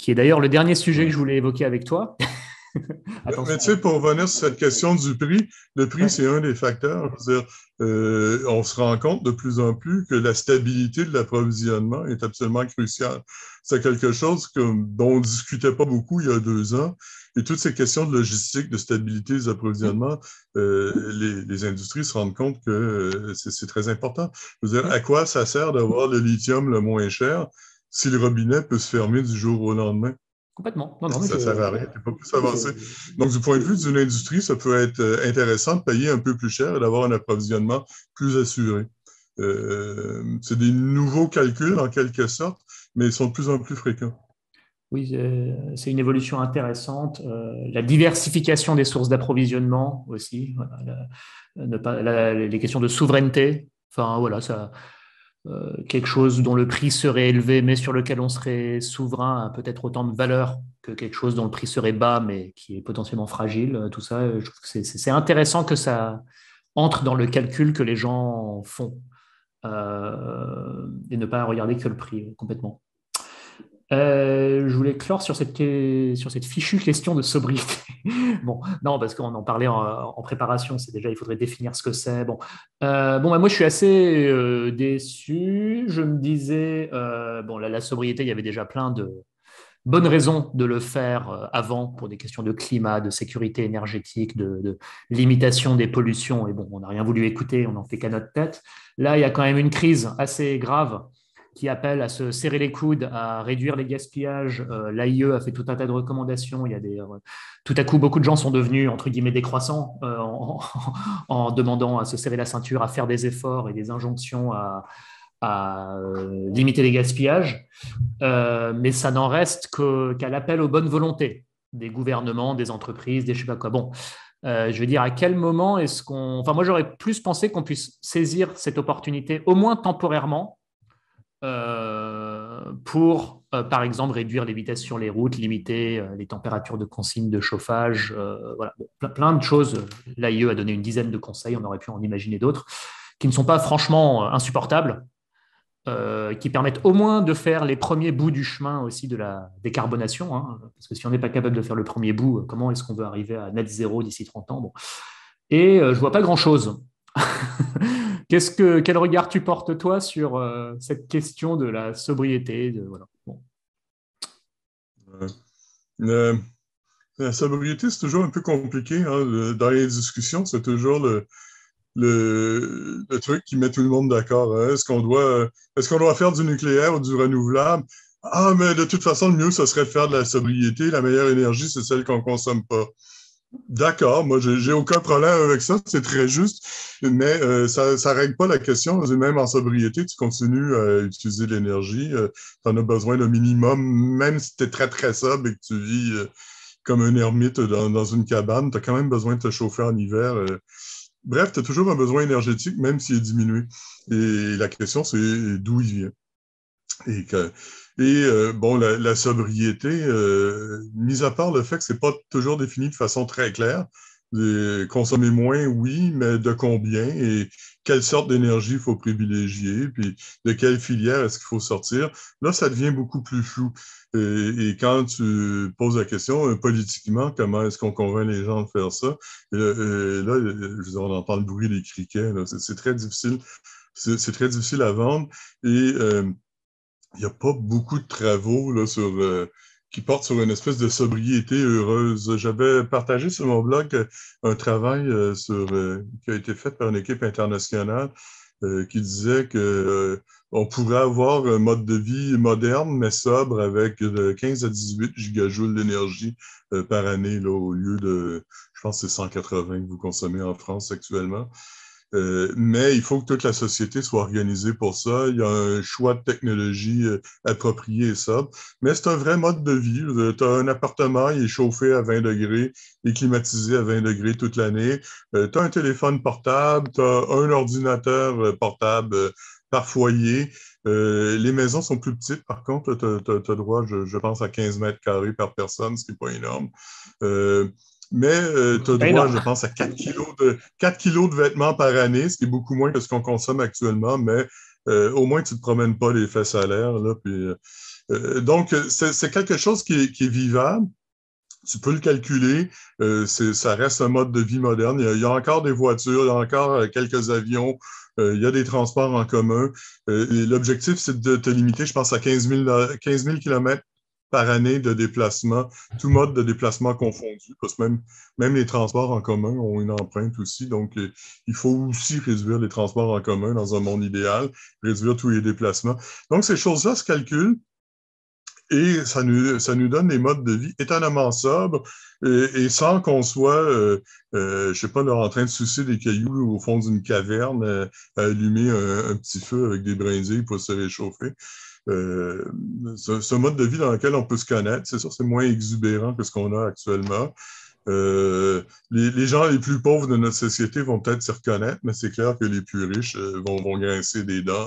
qui est d'ailleurs le dernier sujet que je voulais évoquer avec toi. Mais tu pour revenir sur cette question du prix, le prix, c'est un des facteurs. -dire, euh, on se rend compte de plus en plus que la stabilité de l'approvisionnement est absolument cruciale. C'est quelque chose que, dont on ne discutait pas beaucoup il y a deux ans. Et toutes ces questions de logistique, de stabilité des approvisionnements, mm. euh, les, les, industries se rendent compte que euh, c'est très important. -dire, mm. à quoi ça sert d'avoir le lithium le moins cher si le robinet peut se fermer du jour au lendemain. Complètement. Non, non, ça ne sert pas plus avancé. Donc, du point de vue d'une industrie, ça peut être euh, intéressant de payer un peu plus cher et d'avoir un approvisionnement plus assuré. Euh, c'est des nouveaux calculs en quelque sorte, mais ils sont de plus en plus fréquents. Oui, euh, c'est une évolution intéressante. la diversification des sources d'approvisionnement aussi. Voilà, les questions de souveraineté. Enfin, voilà, ça, euh, quelque chose dont le prix serait élevé, mais sur lequel on serait souverain, a peut-être autant de valeur que quelque chose dont le prix serait bas, mais qui est potentiellement fragile. Euh, tout ça, euh, je trouve c'est intéressant que ça entre dans le calcul que les gens font et ne pas regarder que le prix complètement. Euh, je voulais clore sur cette, euh, sur cette fichue question de sobriété. bon, non, parce qu'on en parlait en, préparation, c'est déjà, il faudrait définir ce que c'est. Bon, euh, bon bah, moi, je suis assez déçu. Je me disais, bon, la, sobriété, il y avait déjà plein de bonnes raisons de le faire avant pour des questions de climat, de sécurité énergétique, de, de limitation des pollutions. Et bon, on n'a rien voulu écouter, on n'en fait qu'à notre tête. Là, il y a quand même une crise assez grave qui appelle à se serrer les coudes, à réduire les gaspillages. Euh, L'AIE a fait tout un tas de recommandations. Il y a des, euh, tout à coup, beaucoup de gens sont devenus, entre guillemets, décroissants euh, en, demandant à se serrer la ceinture, à faire des efforts et des injonctions à, euh, limiter les gaspillages. mais ça n'en reste qu'à l'appel aux bonnes volontés des gouvernements, des entreprises, des je sais pas quoi. Bon, je veux dire, à quel moment est-ce qu'on. Enfin, moi, j'aurais plus pensé qu'on puisse saisir cette opportunité, au moins temporairement, euh, pour, euh, par exemple, réduire les vitesses sur les routes, limiter euh, les températures de consigne de chauffage, plein, de choses. L'AIE a donné une dizaine de conseils, on aurait pu en imaginer d'autres, qui ne sont pas franchement insupportables, qui permettent au moins de faire les premiers bouts du chemin aussi de la décarbonation, hein, parce que si on n'est pas capable de faire le premier bout, comment est-ce qu'on veut arriver à net zéro d'ici 30 ans bon. Et je vois pas grand-chose. quel regard tu portes, toi, sur euh, cette question de la sobriété La sobriété, c'est toujours un peu compliqué. Hein, dans les discussions, c'est toujours le, truc qui met tout le monde d'accord. Hein. Est-ce qu'on doit, qu'on doit faire du nucléaire ou du renouvelable? Ah, mais de toute façon, le mieux, ce serait de faire de la sobriété. La meilleure énergie, c'est celle qu'on ne consomme pas. D'accord, moi j'ai aucun problème avec ça, c'est très juste, mais euh, ça ne règle pas la question. Même en sobriété, tu continues à utiliser l'énergie, euh, tu en as besoin le minimum, même si tu es très très sobre et que tu vis euh, comme un ermite dans, une cabane, tu as quand même besoin de te chauffer en hiver. Bref, tu as toujours un besoin énergétique, même s'il est diminué. Et la question, c'est d'où il vient. Et que et euh, bon, la, sobriété, euh, mis à part le fait que c'est pas toujours défini de façon très claire, de consommer moins, oui, mais de combien et quelle sorte d'énergie il faut privilégier, puis de quelle filière est-ce qu'il faut sortir. Là, ça devient beaucoup plus flou. Euh, et, quand tu poses la question euh, politiquement, comment est-ce qu'on convainc les gens de faire ça, là, je dire, on entend le bruit des criquets, c'est très difficile. C'est très difficile à vendre. Et il n'y a pas beaucoup de travaux là, sur, euh, qui portent sur une espèce de sobriété heureuse. J'avais partagé sur mon blog euh, un travail euh, sur, qui a été fait par une équipe internationale qui disait que on pourrait avoir un mode de vie moderne mais sobre avec 15 à 18 gigajoules d'énergie par année là, au lieu de, je pense, c'est 180 que vous consommez en France actuellement. Euh, mais il faut que toute la société soit organisée pour ça. Il y a un choix de technologie euh, approprié ça. Mais c'est un vrai mode de vie. Euh, tu as un appartement, il est chauffé à 20 degrés est climatisé à 20 degrés toute l'année. tu as un téléphone portable, tu as un ordinateur portable par foyer. les maisons sont plus petites, par contre, tu as, droit, je, pense, à 15 mètres carrés par personne, ce qui n'est pas énorme mais euh, tu as droit, je pense, à 4 kilos, de, kilos de vêtements par année, ce qui est beaucoup moins que ce qu'on consomme actuellement, mais euh, au moins tu ne te promènes pas les fesses à l'air. Euh, euh, donc, c'est, quelque chose qui est, qui est, vivable. Tu peux le calculer. ça reste un mode de vie moderne. Il y, a, encore des voitures, il y a encore quelques avions, il y a des transports en commun. l'objectif, c'est de te limiter, je pense, à 15 000, 15 000 km par année de déplacement, tout mode de déplacement confondu, parce que même, même les transports en commun ont une empreinte aussi. Donc, euh, il faut aussi réduire les transports en commun dans un monde idéal, réduire tous les déplacements. Donc, ces choses-là se calculent et ça nous, ça nous donne des modes de vie étonnamment sobres euh, et, sans qu'on soit, je euh, ne je sais pas, en train de soucier des cailloux au fond d'une caverne, à allumer un, petit feu avec des brindilles pour se réchauffer. Euh, ce, mode de vie dans lequel on peut se connaître. C'est sûr, c'est moins exubérant que ce qu'on a actuellement. Euh, les, gens les plus pauvres de notre société vont peut-être s'y reconnaître, mais c'est clair que les plus riches euh, vont, vont grincer des dents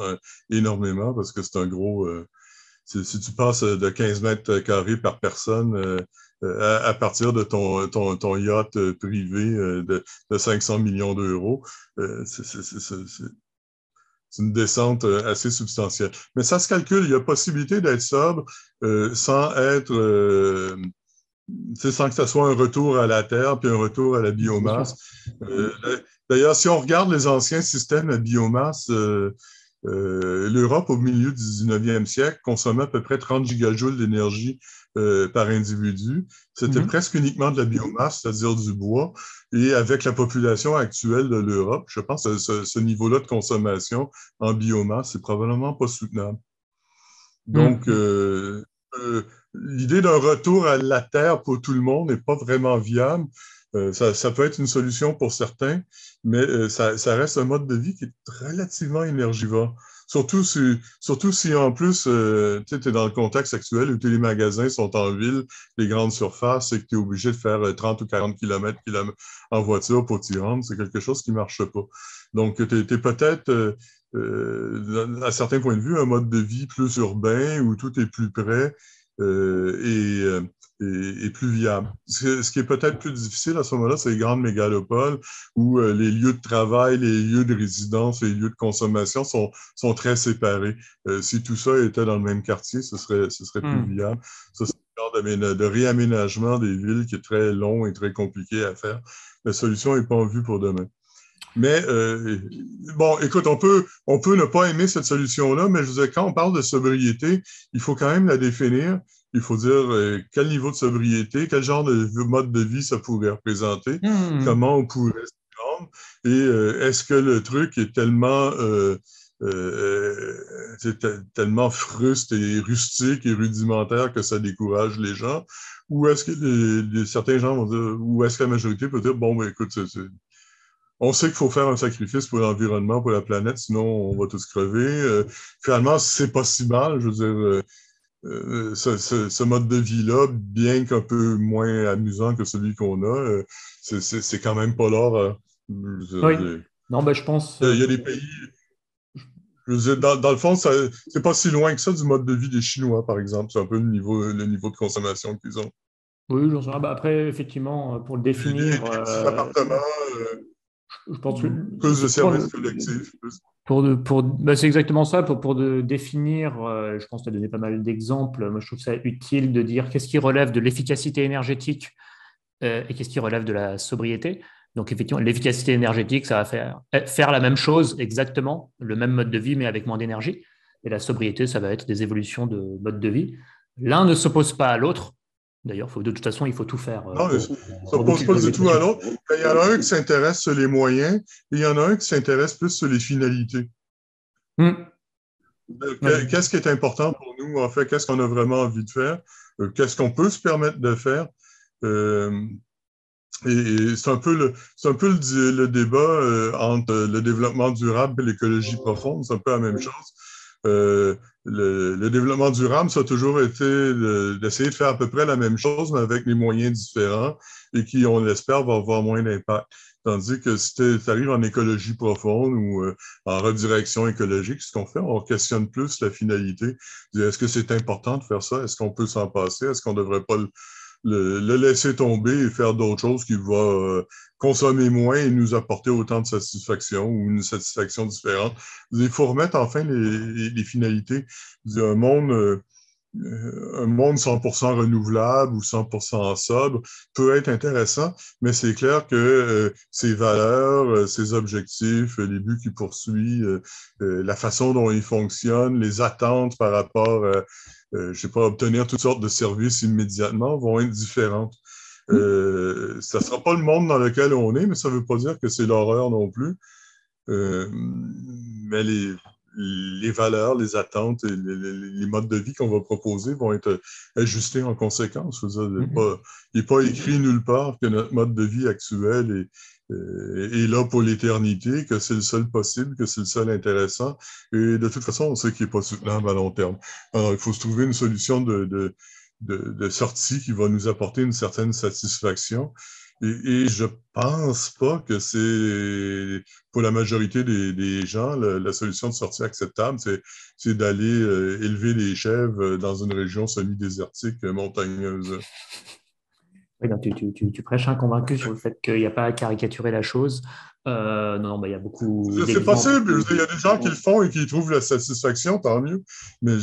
énormément parce que c'est un gros. si tu passes de 15 mètres carrés par personne, à, partir de ton, ton, yacht privé de, 500 millions d'euros. c'est c'est une descente euh, assez substantielle. Mais ça se calcule, il y a possibilité d'être sobre euh, sans être euh, sans que ce soit un retour à la terre puis un retour à la biomasse. D'ailleurs, si on regarde les anciens systèmes à biomasse, l'Europe au milieu du 19e siècle consommait à peu près 30 gigajoules d'énergie euh, par individu. C'était mhm. presque uniquement de la biomasse, c'est-à-dire du bois. Et avec la population actuelle de l'Europe, je pense que ce, niveau-là de consommation en biomasse n'est probablement pas soutenable. Donc, mhm. euh, euh, l'idée d'un retour à la terre pour tout le monde n'est pas vraiment viable. ça, peut être une solution pour certains, mais ça, ça, reste un mode de vie qui est relativement énergivore. Surtout si, surtout si en plus, euh, tu es dans le contexte actuel où tous les magasins sont en ville, les grandes surfaces, et que tu es obligé de faire 30 euh, ou 40 km, en voiture pour t'y rendre. C'est quelque chose qui ne marche pas. Donc, tu es, peut-être, à euh, certains points de vue, un mode de vie plus urbain où tout est plus près. et est, plus viable. Ce, qui est peut-être plus difficile à ce moment-là, c'est les grandes mégalopoles où euh, les lieux de travail, les lieux de résidence, les lieux de consommation sont, sont très séparés. Euh, si tout ça était dans le même quartier, ce serait, ce serait plus hmm. viable. Ça, c'est le genre de réaménagement des villes qui est très long et très compliqué à faire. La solution n'est pas en vue pour demain. Mais euh, bon, écoute, on peut, on peut ne pas aimer cette solution-là, mais je vous dis, quand on parle de sobriété, il faut quand même la définir il faut dire euh, quel niveau de sobriété, quel genre de mode de vie ça pourrait représenter, hmm. comment on pourrait se rendre, et euh, est-ce que le truc est tellement, euh, euh tellement fruste et rustique et rudimentaire que ça décourage les gens, ou est-ce que certains gens vont dire, ou est-ce que la majorité peut dire, bon, ben, écoute, on sait qu'il faut faire un sacrifice pour l'environnement, pour la planète, sinon on va tous crever. finalement, c'est pas si mal, je veux dire euh, ce, mode de vie-là, bien qu'un peu moins amusant que celui qu'on a, euh, c'est quand même pas l'or. oui. Non, ben, je pense. Il y a euh, des pays. dans, le fond, c'est pas si loin que ça du mode de vie des Chinois, par exemple. C'est un peu le niveau, le niveau de consommation qu'ils ont. Oui, j'en sais. Ben, après, effectivement, pour définir je pense que de Pour, de, pour bah, c'est exactement ça. Pour, de définir, euh, je pense que tu as donné pas mal d'exemples. Moi, je trouve ça utile de dire qu'est-ce qui relève de l'efficacité énergétique euh, et qu'est-ce qui relève de la sobriété. Donc, effectivement, l'efficacité énergétique, ça va faire, euh, faire la même chose exactement, le même mode de vie, mais avec moins d'énergie. Et la sobriété, ça va être des évolutions de mode de vie. L'un ne s'oppose pas à l'autre, D'ailleurs, de toute façon, il faut tout faire. Euh, non, ça ne pose pas du tout à l'autre. Ben, il y en a un qui s'intéresse sur les moyens et il y en a un qui s'intéresse plus sur les finalités. Hmm. Euh, qu'est-ce qui est important pour nous, en fait? Qu'est-ce qu'on a vraiment envie de faire? Euh, qu'est-ce qu'on peut se permettre de faire? et, c'est un peu le, peu le, débat entre le développement durable et l'écologie profonde. C'est un peu la même chose. Euh, le, le, développement durable, ça a toujours été d'essayer de faire à peu près la même chose, mais avec les moyens différents et qui, on l'espère, va avoir moins d'impact. Tandis que si tu arrives en écologie profonde ou euh, en redirection écologique, ce qu'on fait, on questionne plus la finalité. Est-ce que c'est important de faire ça? Est-ce qu'on peut s'en passer? Est-ce qu'on ne devrait pas le, laisser tomber et faire d'autres choses qui vont euh, consommer moins et nous apporter autant de satisfaction ou une satisfaction différente. Il faut remettre enfin les, finalités d'un monde un monde 100% euh, renouvelable ou 100% sobre peut être intéressant, mais c'est clair que euh, ses valeurs, euh, ses objectifs, les buts qu'il poursuit, la façon dont il fonctionne, les attentes par rapport, je sais pas, obtenir toutes sortes de services immédiatement vont être différentes. Euh, ça ne sera pas le monde dans lequel on est, mais ça ne veut pas dire que c'est l'horreur non plus. Euh, mais les, valeurs, les attentes, les, les, modes de vie qu'on va proposer vont être ajustés en conséquence. il n'est mm-hmm. pas, écrit nulle part que notre mode de vie actuel euh, est, là pour l'éternité, que c'est le seul possible, que c'est le seul intéressant. Et de toute façon, on sait qu'il n'est pas soutenable à long terme. Alors, il faut se trouver une solution de de, sortie qui va nous apporter une certaine satisfaction. Et, je pense pas que c'est pour la majorité des, gens la, solution de sortie acceptable, c'est d'aller euh, élever les chèvres dans une région semi-désertique montagneuse tu, prêches un convaincu sur le fait qu'il n'y a pas à caricaturer la chose. Euh, non, bah, il y a beaucoup. C'est possible. Il y a des gens qui le font et qui trouvent la satisfaction, tant mieux. Mais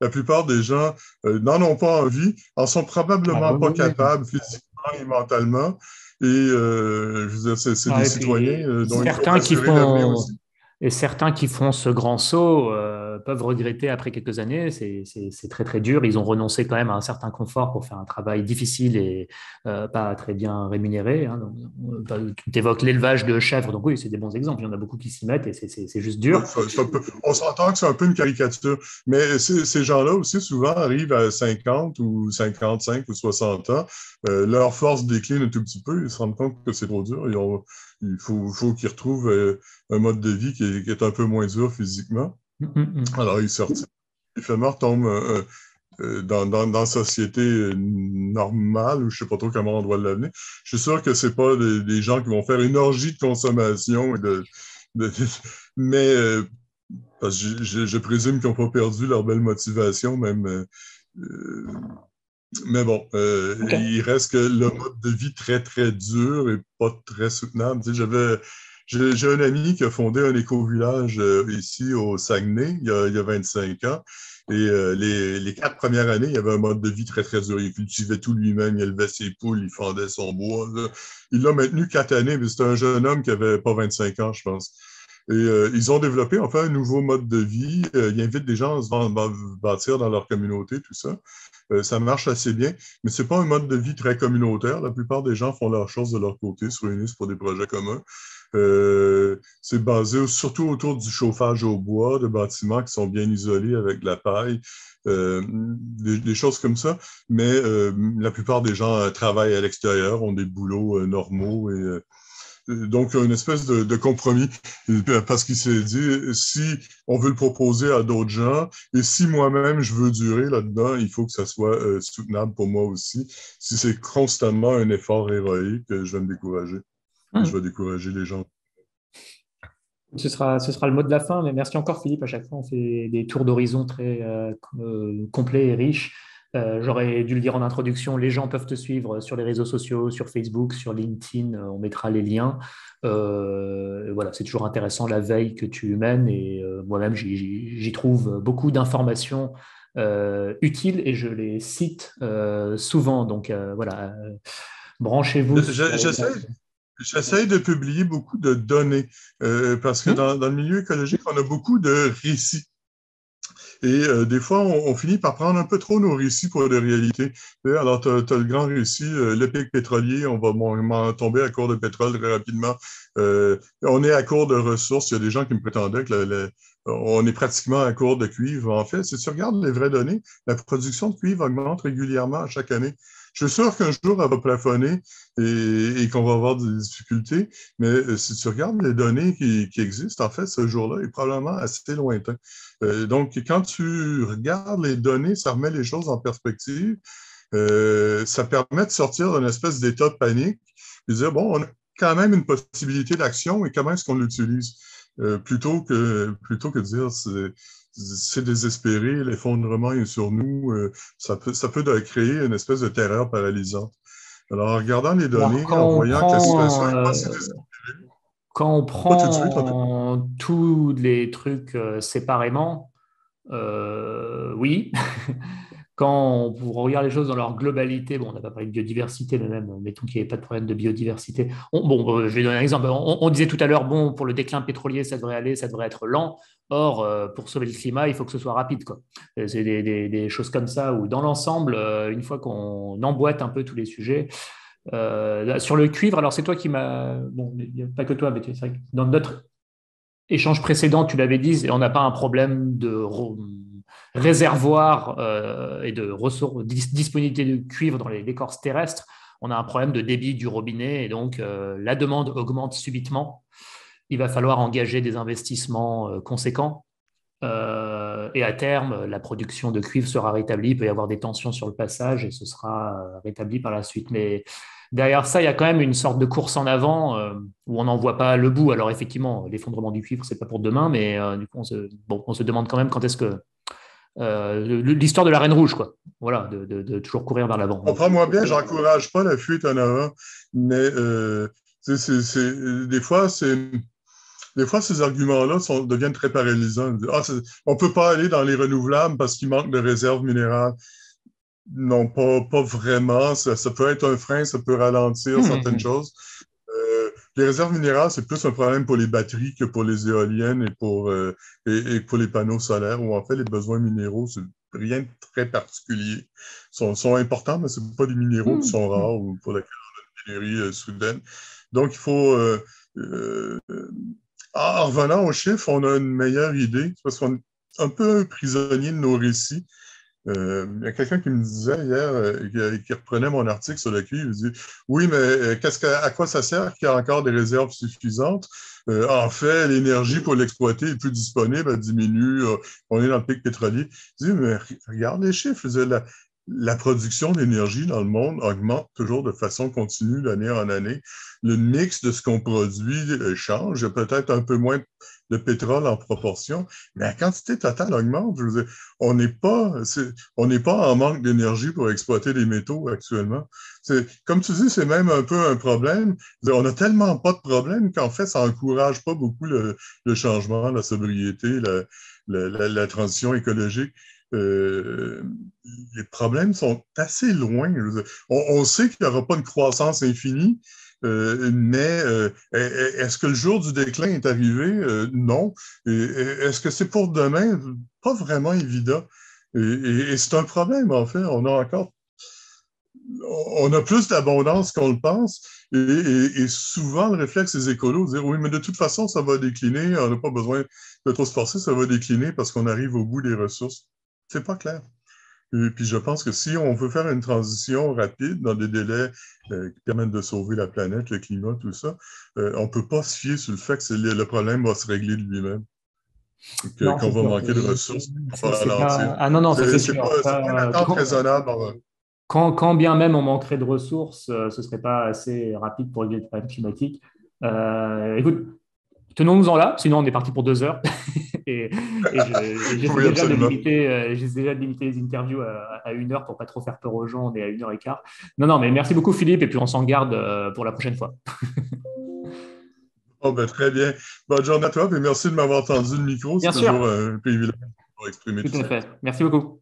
la, plupart des gens euh, n'en ont pas envie, en sont probablement ah, pas capables physiquement et mentalement. Et euh, je c'est ah, des citoyens euh, dont certains qui font, Et certains qui font ce grand saut peuvent regretter après quelques années. C'est très très dur. Ils ont renoncé quand même à un certain confort pour faire un travail difficile et euh, pas très bien rémunéré. Hein. Euh, tu évoques l'élevage de chèvres, donc oui, c'est des bons exemples. Il y en a beaucoup qui s'y mettent et c'est juste dur. on s'entend que c'est un peu une caricature, mais ces gens-là aussi souvent arrivent à 50 ou 55 ou 60 ans. Euh, leur force décline un tout petit peu. Ils se rendent compte que c'est trop dur. il faut, qu'ils retrouvent un mode de vie qui est un peu moins dur physiquement. Mm, mm, mm. Alors, il sortit. Il fait mort tombe euh, euh, euh, dans, dans, société normale, ou je ne sais pas trop comment on doit l'amener. Je suis sûr que ce pas des, gens qui vont faire une orgie de consommation. mais je, présume qu'ils n'ont pas perdu leur belle motivation, même. mais bon, il reste que le mode de vie très, très dur et pas très soutenable. Tu sais, J'avais j'ai un ami qui a fondé un éco-village euh, ici au Saguenay il y a, 25 ans. Et euh, les, les, quatre premières années, il avait un mode de vie très, très dur. Il cultivait tout lui-même, il élevait ses poules, il fendait son bois. Il l'a maintenu quatre années, mais c'était un jeune homme qui n'avait pas 25 ans, je pense. Et euh, ils ont développé enfin un nouveau mode de vie. Euh, ils invitent des gens à se bâtir dans leur communauté, tout ça. ça marche assez bien, mais ce n'est pas un mode de vie très communautaire. La plupart des gens font leurs choses de leur côté, se réunissent pour des projets communs. Euh, c'est basé surtout autour du chauffage au bois, de bâtiments qui sont bien isolés avec la paille, euh, des, choses comme ça. Mais euh, la plupart des gens euh, travaillent à l'extérieur, ont des boulots normaux et donc une espèce de, compromis parce qu'il s'est dit si on veut le proposer à d'autres gens et si moi-même je veux durer là-dedans, il faut que ça soit soutenable pour moi aussi. Si c'est constamment un effort héroïque, je vais me décourager. Je vais décourager les gens. Ce sera, ce sera le mot de la fin, mais merci encore Philippe. À chaque fois, on fait des tours d'horizon très euh, euh, complets et riches. Euh, j'aurais dû le dire en introduction, les gens peuvent te suivre sur les réseaux sociaux, sur Facebook, sur LinkedIn, on mettra les liens. voilà, c'est toujours intéressant la veille que tu mènes et moi-même, j'y trouve beaucoup d'informations utiles et je les cite souvent. Donc voilà, branchez-vous. J'essaie J'essaie de publier beaucoup de données euh, parce que mmh. dans, le milieu écologique, on a beaucoup de récits. Et euh, des fois, on, finit par prendre un peu trop nos récits pour de réalité. alors, tu as, le grand récit, euh, l'épic pétrolier, on va tomber à court de pétrole très rapidement. on est à court de ressources. Il y a des gens qui me prétendaient que est pratiquement à court de cuivre. En fait, si tu regardes les vraies données, la production de cuivre augmente régulièrement chaque année. Je suis sûr qu'un jour, elle va plafonner et, qu'on va avoir des difficultés, mais euh, si tu regardes les données qui, existent, en fait, ce jour-là est probablement assez lointain. Euh, donc, quand tu regardes les données, ça remet les choses en perspective. Euh, ça permet de sortir d'une espèce d'état de panique et de dire, bon, on a quand même une possibilité d'action et comment est-ce qu'on l'utilise? Euh, plutôt, que, plutôt que dire c'est désespéré, l'effondrement est sur nous, euh, ça, peut, ça peut créer une espèce de terreur paralysante. Alors, en regardant les données, en voyant que la situation est euh, Quand on prend tous les trucs séparément, oui. quand on regarde les choses dans leur globalité, bon, on n'a pas parlé de biodiversité, mais même, mettons qu'il n'y avait pas de problème de biodiversité. bon, euh, je vais donner un exemple. On, disait tout à l'heure, bon, pour le déclin pétrolier, ça devrait aller, ça devrait être lent. Or, euh, pour sauver le climat, il faut que ce soit rapide. Euh, c'est des, choses comme ça où, dans l'ensemble, une fois qu'on emboîte un peu tous les sujets, sur le cuivre, alors c'est toi qui m'as. Bon, pas que toi, mais c'est vrai que dans notre échange précédent, tu l'avais dit, on n'a pas un problème de réservoir euh, et de ressources, disponibilité de cuivre dans les décors terrestres, on a un problème de débit du robinet et donc euh, la demande augmente subitement. Il va falloir engager des investissements euh, conséquents. et à terme, la production de cuivre sera rétablie. Il peut y avoir des tensions sur le passage et ce sera rétabli par la suite. Mais derrière ça, il y a quand même une sorte de course en avant où on n'en voit pas le bout. Alors effectivement, l'effondrement du cuivre, c'est pas pour demain, mais du coup, on se, bon, on se demande quand même quand est-ce que euh, l'histoire de la Reine Rouge, quoi. Voilà, de, toujours courir vers l'avant. moi bien, je n'encourage pas la fuite en avant, mais euh, des fois, c'est. Des fois, ces arguments-là deviennent très paralysants. Ah, on ne peut pas aller dans les renouvelables parce qu'il manque de réserves minérales. Non, pas, pas vraiment. Ça, peut être un frein, ça peut ralentir hmm. certaines choses les réserves minérales, c'est plus un problème pour les batteries que pour les éoliennes et pour, euh, et, pour les panneaux solaires, où en fait les besoins minéraux, c'est rien de très particulier. Ils sont, sont importants, mais ce ne pas des minéraux qui sont mmh. rares ou pour la on a une soudaine. Donc, il faut. Euh, euh, en revenant aux chiffres, on a une meilleure idée, parce qu'on est un peu prisonnier de nos récits euh, il y a quelqu'un qui me disait hier, euh, euh, qui, reprenait mon article sur le cuivre, il dit Oui, mais qu'est-ce que, à quoi ça sert qu'il y a encore des réserves suffisantes En fait, l'énergie pour l'exploiter est plus disponible, elle diminue, on est dans le pic pétrolier. Il dit Mais regarde les chiffres, la, la production d'énergie dans le monde augmente toujours de façon continue d'année en année. Le mix de ce qu'on produit euh, change. Il y a peut-être un peu moins de pétrole en proportion, mais la quantité totale augmente. on n'est pas, en manque d'énergie pour exploiter les métaux actuellement. comme tu dis, c'est même un peu un problème. on n'a tellement pas de problème qu'en fait, ça encourage pas beaucoup le, changement, la sobriété, la transition écologique. Euh, les problèmes sont assez loin. On, sait qu'il n'y aura pas une croissance infinie, euh, mais euh, e, e, est-ce que le jour du déclin est arrivé? non. Est-ce que c'est pour demain? Pas vraiment évident. Et, c'est un problème, en fait. On a encore on a plus d'abondance qu'on le pense. Et, souvent, le réflexe des écolos, de dire oui, mais de toute façon, ça va décliner, on n'a pas besoin de trop se forcer, ça va décliner parce qu'on arrive au bout des ressources. C'est pas clair. Et puis je pense que si on veut faire une transition rapide dans des délais euh, qui permettent de sauver la planète, le climat, tout ça, euh, on ne peut pas se fier sur le fait que le, problème va se régler de lui-même. Qu'on va manquer de ressources. Ah non, non, c'est Pas, euh, pas quand... raisonnable. Hein. bien même on manquerait de ressources, ce ne serait pas assez rapide pour régler le problème climatique. écoute, tenons-nous-en là, sinon on est parti pour deux heures. et, j'essaie déjà, de limiter, les interviews à, une heure pour pas trop faire peur aux gens. On est à une heure et quart. Non, non, mais merci beaucoup Philippe, et puis on s'en garde euh, pour la prochaine fois. Oh, ben, très bien. Bonne journée à toi, et merci de m'avoir tendu le micro. C'est toujours euh, pays pour exprimer tout, tout à fait. Merci beaucoup.